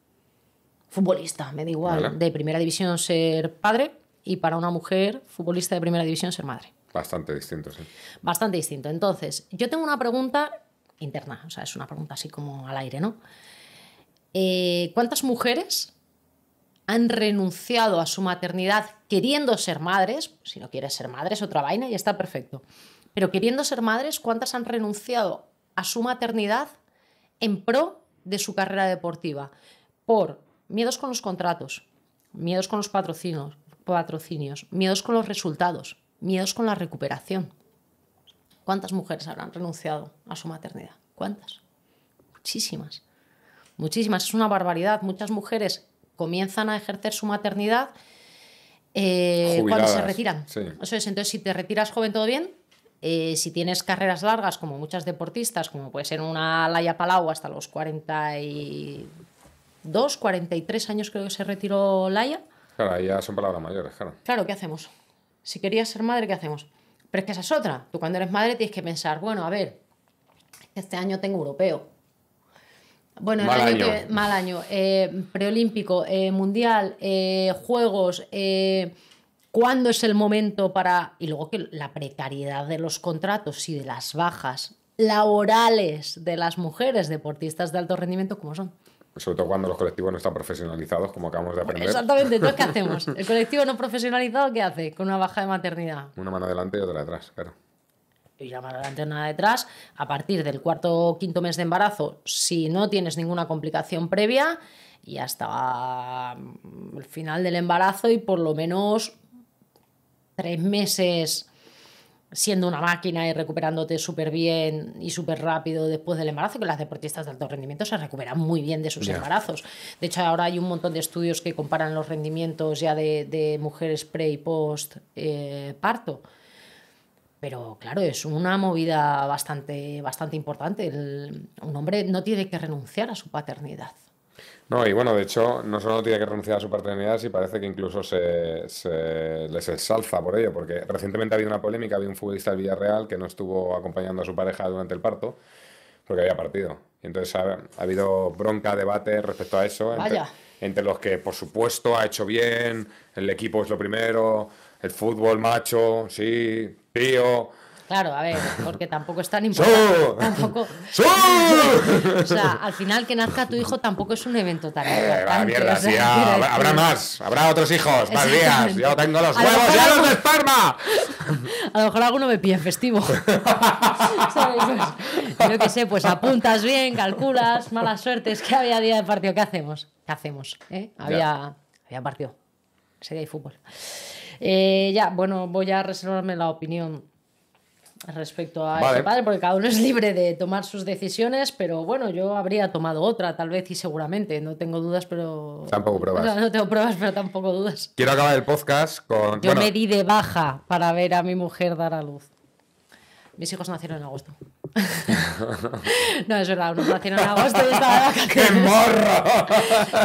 S2: futbolista, me da igual, de primera división ser padre y para una mujer futbolista de primera división ser madre.
S1: Bastante distinto, sí.
S2: Bastante distinto. Entonces, yo tengo una pregunta interna, o sea, es una pregunta así como al aire, ¿no? Eh, ¿Cuántas mujeres han renunciado a su maternidad queriendo ser madres? Si no quieres ser madres, otra vaina y está perfecto pero queriendo ser madres, ¿cuántas han renunciado a su maternidad en pro de su carrera deportiva? Por miedos con los contratos, miedos con los patrocinios, patrocinios miedos con los resultados, miedos con la recuperación. ¿Cuántas mujeres habrán renunciado a su maternidad? ¿Cuántas? Muchísimas. Muchísimas. Es una barbaridad. Muchas mujeres comienzan a ejercer su maternidad eh, cuando se retiran. Entonces, si te retiras joven, todo bien. Eh, si tienes carreras largas, como muchas deportistas, como puede ser una Laia Palau hasta los 42, 43 años creo que se retiró Laia.
S1: Claro, ya son palabras mayores, claro.
S2: Claro, ¿qué hacemos? Si querías ser madre, ¿qué hacemos? Pero es que esa es otra. Tú cuando eres madre tienes que pensar, bueno, a ver, este año tengo europeo. Bueno, mal año, mal año. Eh, preolímpico, eh, mundial, juegos, cuándo es el momento para... Y luego que la precariedad de los contratos y de las bajas laborales de las mujeres deportistas de alto rendimiento, ¿cómo son?
S1: Pues sobre todo cuando los colectivos no están profesionalizados, como acabamos de aprender. Exactamente, ¿qué hacemos? ¿El
S2: colectivo no profesionalizado qué hace con una baja de maternidad?
S1: Una mano adelante y otra detrás, claro.
S2: Y una mano adelante y una detrás. A partir del cuarto o quinto mes de embarazo, si no tienes ninguna complicación previa, y hasta mm, el final del embarazo y por lo menos tres meses siendo una máquina y recuperándote súper bien y súper rápido después del embarazo, que las deportistas de alto rendimiento se recuperan muy bien de sus embarazos. De hecho, ahora hay un montón de estudios que comparan los rendimientos ya de, mujeres pre y post eh, parto. Pero claro, es una movida bastante, bastante importante. un hombre no tiene que renunciar a su paternidad.
S1: No, y bueno, de hecho, no solo tiene que renunciar a su paternidad, si parece que incluso se, se, les ensalza por ello, porque recientemente ha habido una polémica, había un futbolista del Villarreal que no estuvo acompañando a su pareja durante el parto, porque había partido. Y entonces ha, habido bronca, debate respecto a eso, entre, los que, por supuesto, ha hecho bien, el equipo es lo primero, el fútbol macho, sí, tío
S2: Claro, a ver, porque tampoco es tan importante. Tampoco... o sea, al final que nazca tu hijo tampoco es un evento tan eh, importante. mierda, habrá,
S1: más, habrá otros hijos, más días. Yo
S2: tengo los huevos ya los de a lo mejor alguno me pide festivo. Pues, yo qué sé, pues apuntas bien, calculas, malas suertes, que había día de partido, ¿qué hacemos? ¿Qué hacemos? ¿Eh? Había, partido. Sería fútbol. Eh, ya, bueno, voy a reservarme la opinión respecto a ese padre, porque cada uno es libre de tomar sus decisiones, pero bueno, yo habría tomado otra, tal vez y seguramente, no tengo dudas, pero... Tampoco pruebas. no tengo pruebas, pero tampoco dudas.
S1: Quiero acabar el podcast
S2: con... Yo me di de baja para ver a mi mujer dar a luz. Mis hijos nacieron en agosto.
S1: no, es verdad, uno nació en agosto y estaba ¡Qué morro!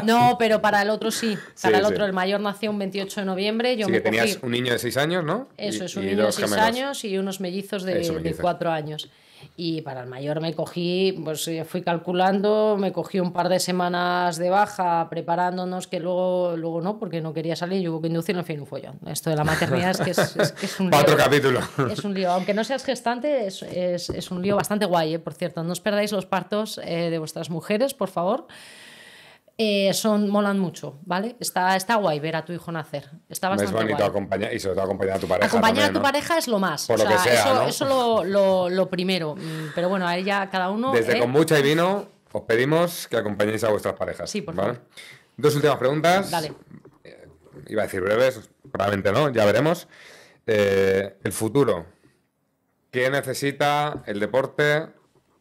S2: no, pero para el otro sí. Para el otro, el mayor nació un 28 de noviembre. Yo me que tenías un
S1: niño de 6 años, ¿no? Eso, es un niño de 6 años
S2: y unos mellizos de, mellizos. de 4 años. Y para el mayor me cogí, pues eh, fui calculando, me cogí un par de semanas de baja preparándonos, que luego, luego no, porque no quería salir, yo hubo que inducir en fin un follón. Esto de la maternidad es que es, un lío. Otro capítulo. Es un lío. Aunque no seas gestante, es, es un lío bastante guay, ¿eh? por cierto. No os perdáis los partos eh, de vuestras mujeres, por favor. Eh, son, molan mucho, ¿vale? Está, está guay ver a tu hijo nacer. Está bastante es bonito
S1: acompañar, y sobre todo acompañar a tu pareja. Acompañar a tu pareja
S2: es lo más. Por lo que sea, eso, eso lo, lo, primero. Mm, pero bueno, a ella cada uno. Desde ¿eh? con mucha
S1: y vino, os pedimos que acompañéis a vuestras parejas. Sí, por ¿vale? favor. Dos últimas preguntas. Dale. Eh, iba a decir breves, probablemente no, ya veremos. el futuro. ¿Qué necesita el deporte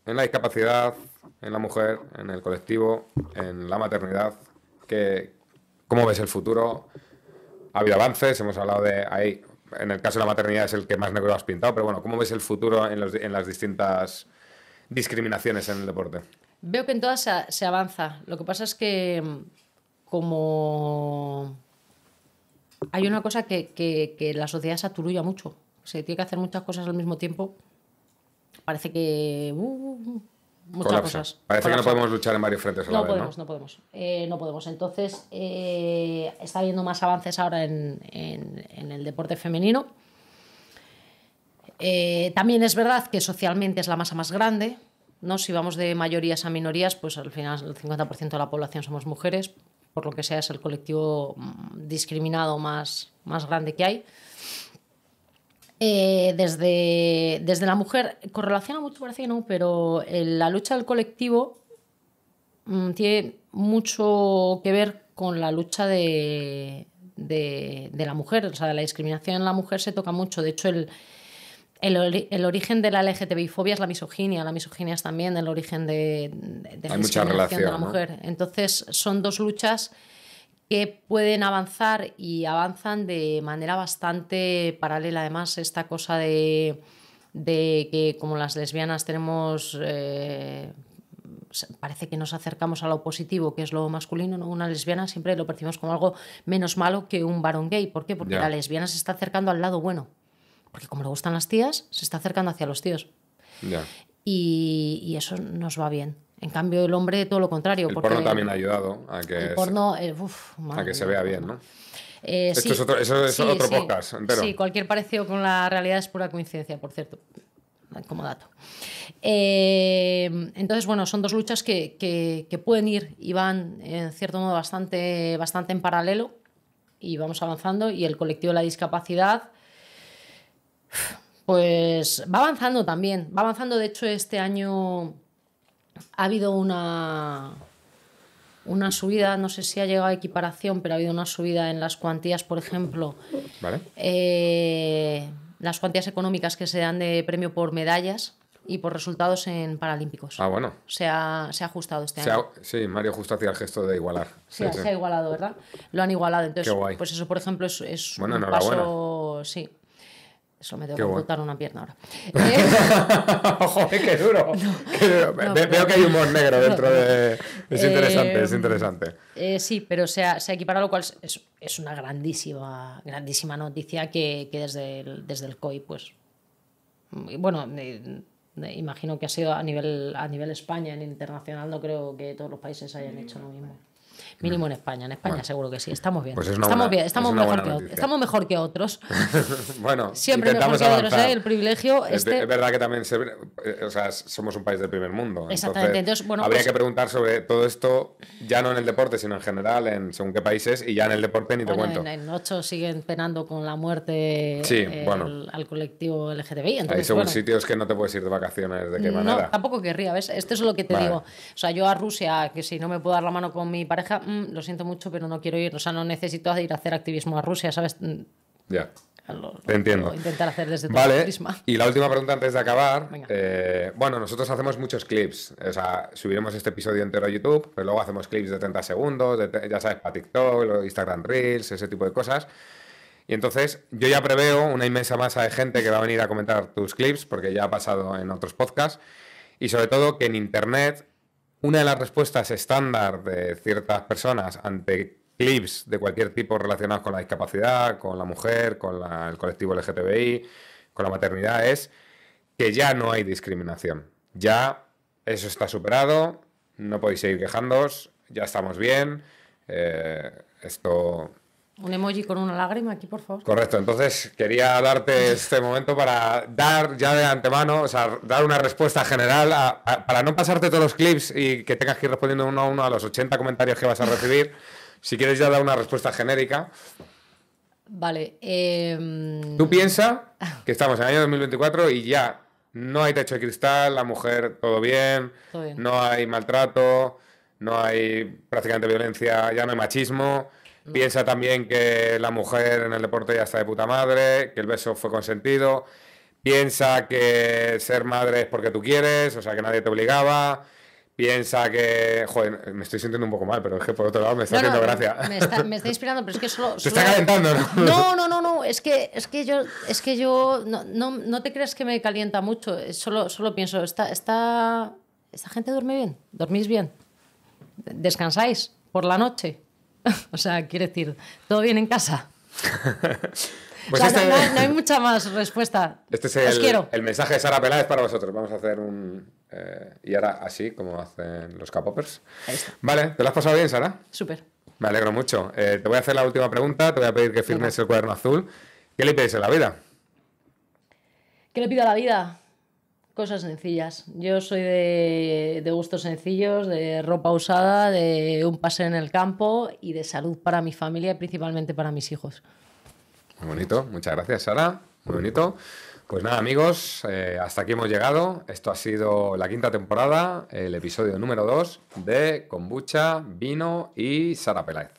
S1: en la discapacidad en la mujer, en el colectivo, en la maternidad. Que, ¿Cómo ves el futuro? Ha habido avances, hemos hablado de ahí. En el caso de la maternidad es el que más negro has pintado, pero bueno, ¿cómo ves el futuro en, las distintas discriminaciones en el deporte?
S2: Veo que en todas se, avanza. Lo que pasa es que como hay una cosa que, la sociedad se aturulla mucho. Se tiene que hacer muchas cosas al mismo tiempo. Parece que... Uh, uh, uh, muchas cosas. Parece que no podemos luchar
S1: en varios frentes a no la vez, podemos, ¿no?
S2: podemos, no podemos. Eh, Entonces, eh, está habiendo más avances ahora en, en, el deporte femenino. Eh, también es verdad que socialmente es la masa más grande. ¿no? Si vamos de mayorías a minorías, pues al final el 50% de la población somos mujeres, por lo que sea es el colectivo mm, discriminado más, más grande que hay. Eh, desde, desde la mujer, correlaciona mucho, parece que no, pero eh, la lucha del colectivo mm, tiene mucho que ver con la lucha de, la mujer. O sea, la discriminación en la mujer se toca mucho. De hecho, el, el, origen de la LGTBI-fobia es la misoginia. La misoginia es también el origen de, la relación, de la mujer. Entonces, son dos luchas que pueden avanzar y avanzan de manera bastante paralela. Además, esta cosa de, que como las lesbianas tenemos... Eh, parece que nos acercamos a lo positivo, que es lo masculino, una lesbiana siempre lo percibimos como algo menos malo que un varón gay. ¿Por qué? Porque la lesbiana se está acercando al lado bueno. Porque como le gustan las tías, se está acercando hacia los tíos. y, eso nos va bien. En cambio, el hombre todo lo contrario. El porno también ha
S1: ayudado a que, se eh, vea bien, ¿no?
S2: Eh, es otro, eso es otro podcast entero. Sí, cualquier parecido con la realidad es pura coincidencia, por cierto, como dato. Eh, entonces, bueno, son dos luchas que, pueden ir y van, en cierto modo, bastante, bastante en paralelo y vamos avanzando y el colectivo de la discapacidad pues va avanzando también, va avanzando, de hecho, este año ha habido una, una subida, no sé si ha llegado a equiparación, pero ha habido una subida en las cuantías, por ejemplo. Eh, las cuantías económicas que se dan de premio por medallas y por resultados en Paralímpicos. Ah, bueno. Se ha, ajustado este año.
S1: sí, Mario justo hacía el gesto de igualar. Sí, se ha
S2: igualado, ¿verdad? Lo han igualado. Entonces, Qué guay. pues eso, por ejemplo, es, es bueno, un paso... Sí, eso me tengo una pierna ahora. Eh, ¡Joder, qué duro! Veo que hay humor negro dentro de... Es interesante, es eh, interesante. Eh, sí, pero se ha, equiparado, lo cual es, una grandísima, grandísima noticia que, desde, el, desde el COI, pues... Bueno, imagino que ha sido a nivel, a nivel España, en internacional, no creo que todos los países hayan hecho lo mismo. Mínimo en España. En España seguro que sí. Estamos bien. Pues estamos bien. Estamos, mejor que, estamos mejor que otros.
S1: bueno, siempre mejor que otros. ¿eh? El
S2: privilegio. Es, este es
S1: verdad que también eh, o sea, somos un país del primer mundo. Exactamente. Entonces, habría pues que preguntar sobre todo esto, ya no en el deporte, sino en general, en según qué países, y ya en el deporte ni te cuento. En,
S2: en ocho siguen penando con la muerte al colectivo LGTBI. Entonces, Hay según
S1: sitios que no te puedes ir de vacaciones. ¿De qué manera?
S2: tampoco querría. ¿ves? Esto es lo que te digo. O sea, yo a Rusia, que si no me puedo dar la mano con mi pareja, Mm, lo siento mucho, pero no quiero ir, o sea, no necesito ir a hacer activismo a Rusia, ¿sabes? Mm,
S1: ya. Te entiendo. intentar
S2: hacer desde vale.
S1: Y la última pregunta antes de acabar. Eh, bueno, nosotros hacemos muchos clips. O sea, subiremos este episodio entero a YouTube, pero luego hacemos clips de 30 segundos, ya sabes, para TikTok, Instagram Reels, ese tipo de cosas. Y entonces yo ya preveo una inmensa masa de gente que va a venir a comentar tus clips, porque ya ha pasado en otros podcasts. Y sobre todo que en Internet una de las respuestas estándar de ciertas personas ante clips de cualquier tipo relacionados con la discapacidad, con la mujer, con el colectivo LGTBI, con la maternidad, es que ya no hay discriminación. Ya eso está superado, no podéis seguir quejándoos, ya estamos bien, eh, esto
S2: un emoji con una lágrima aquí, por favor.
S1: Correcto, entonces quería darte este momento para dar ya de antemano, o sea, dar una respuesta general para no pasarte todos los clips y que tengas que ir respondiendo uno a uno a los 80 comentarios que vas a recibir. si quieres ya dar una respuesta genérica.
S2: Vale. Em,
S1: Tú piensas que estamos en el año 2024 y ya no hay techo de cristal, la mujer todo bien. no hay maltrato, no hay prácticamente violencia, ya no hay machismo Mm. Piensa también que la mujer en el deporte ya está de puta madre, que el beso fue consentido. Piensa que ser madre es porque tú quieres, o sea, que nadie te obligaba piensa que. Joder, me estoy sintiendo un poco mal, pero es que por otro lado me está haciendo gracia. Me está,
S2: inspirando, pero es que solo. se está calentando, ¿no? No, no, no, Es que, yo. Es que yo. No, te creas que me calienta mucho. Solo, solo pienso, está, esta gente duerme bien. ¿Dormís bien? ¿Descansáis por la noche? o sea, quiere decir, ¿todo bien en casa?
S1: Pues este no, hay
S2: mucha más respuesta.
S1: Este es el, mensaje de Sara Peláez para vosotros. Vamos a hacer un. Eh, y ahora así, como hacen los capopers. Vale, ¿te lo has pasado bien, Sara? Súper. Me alegro mucho. Eh, te voy a hacer la última pregunta. Te voy a pedir que firmes el cuaderno azul. ¿Qué le pides a la vida?
S2: ¿Qué le pido a la vida? Cosas sencillas. Yo soy de, gustos sencillos, de ropa usada, de un paseo en el campo y de salud para mi familia y principalmente para mis hijos.
S1: Muy bonito. Muchas gracias, Sara. Muy bonito. Pues nada, amigos, eh, hasta aquí hemos llegado. Esto ha sido la quinta temporada, el episodio número 2 de Kombucha, Vino y Sara Peláez.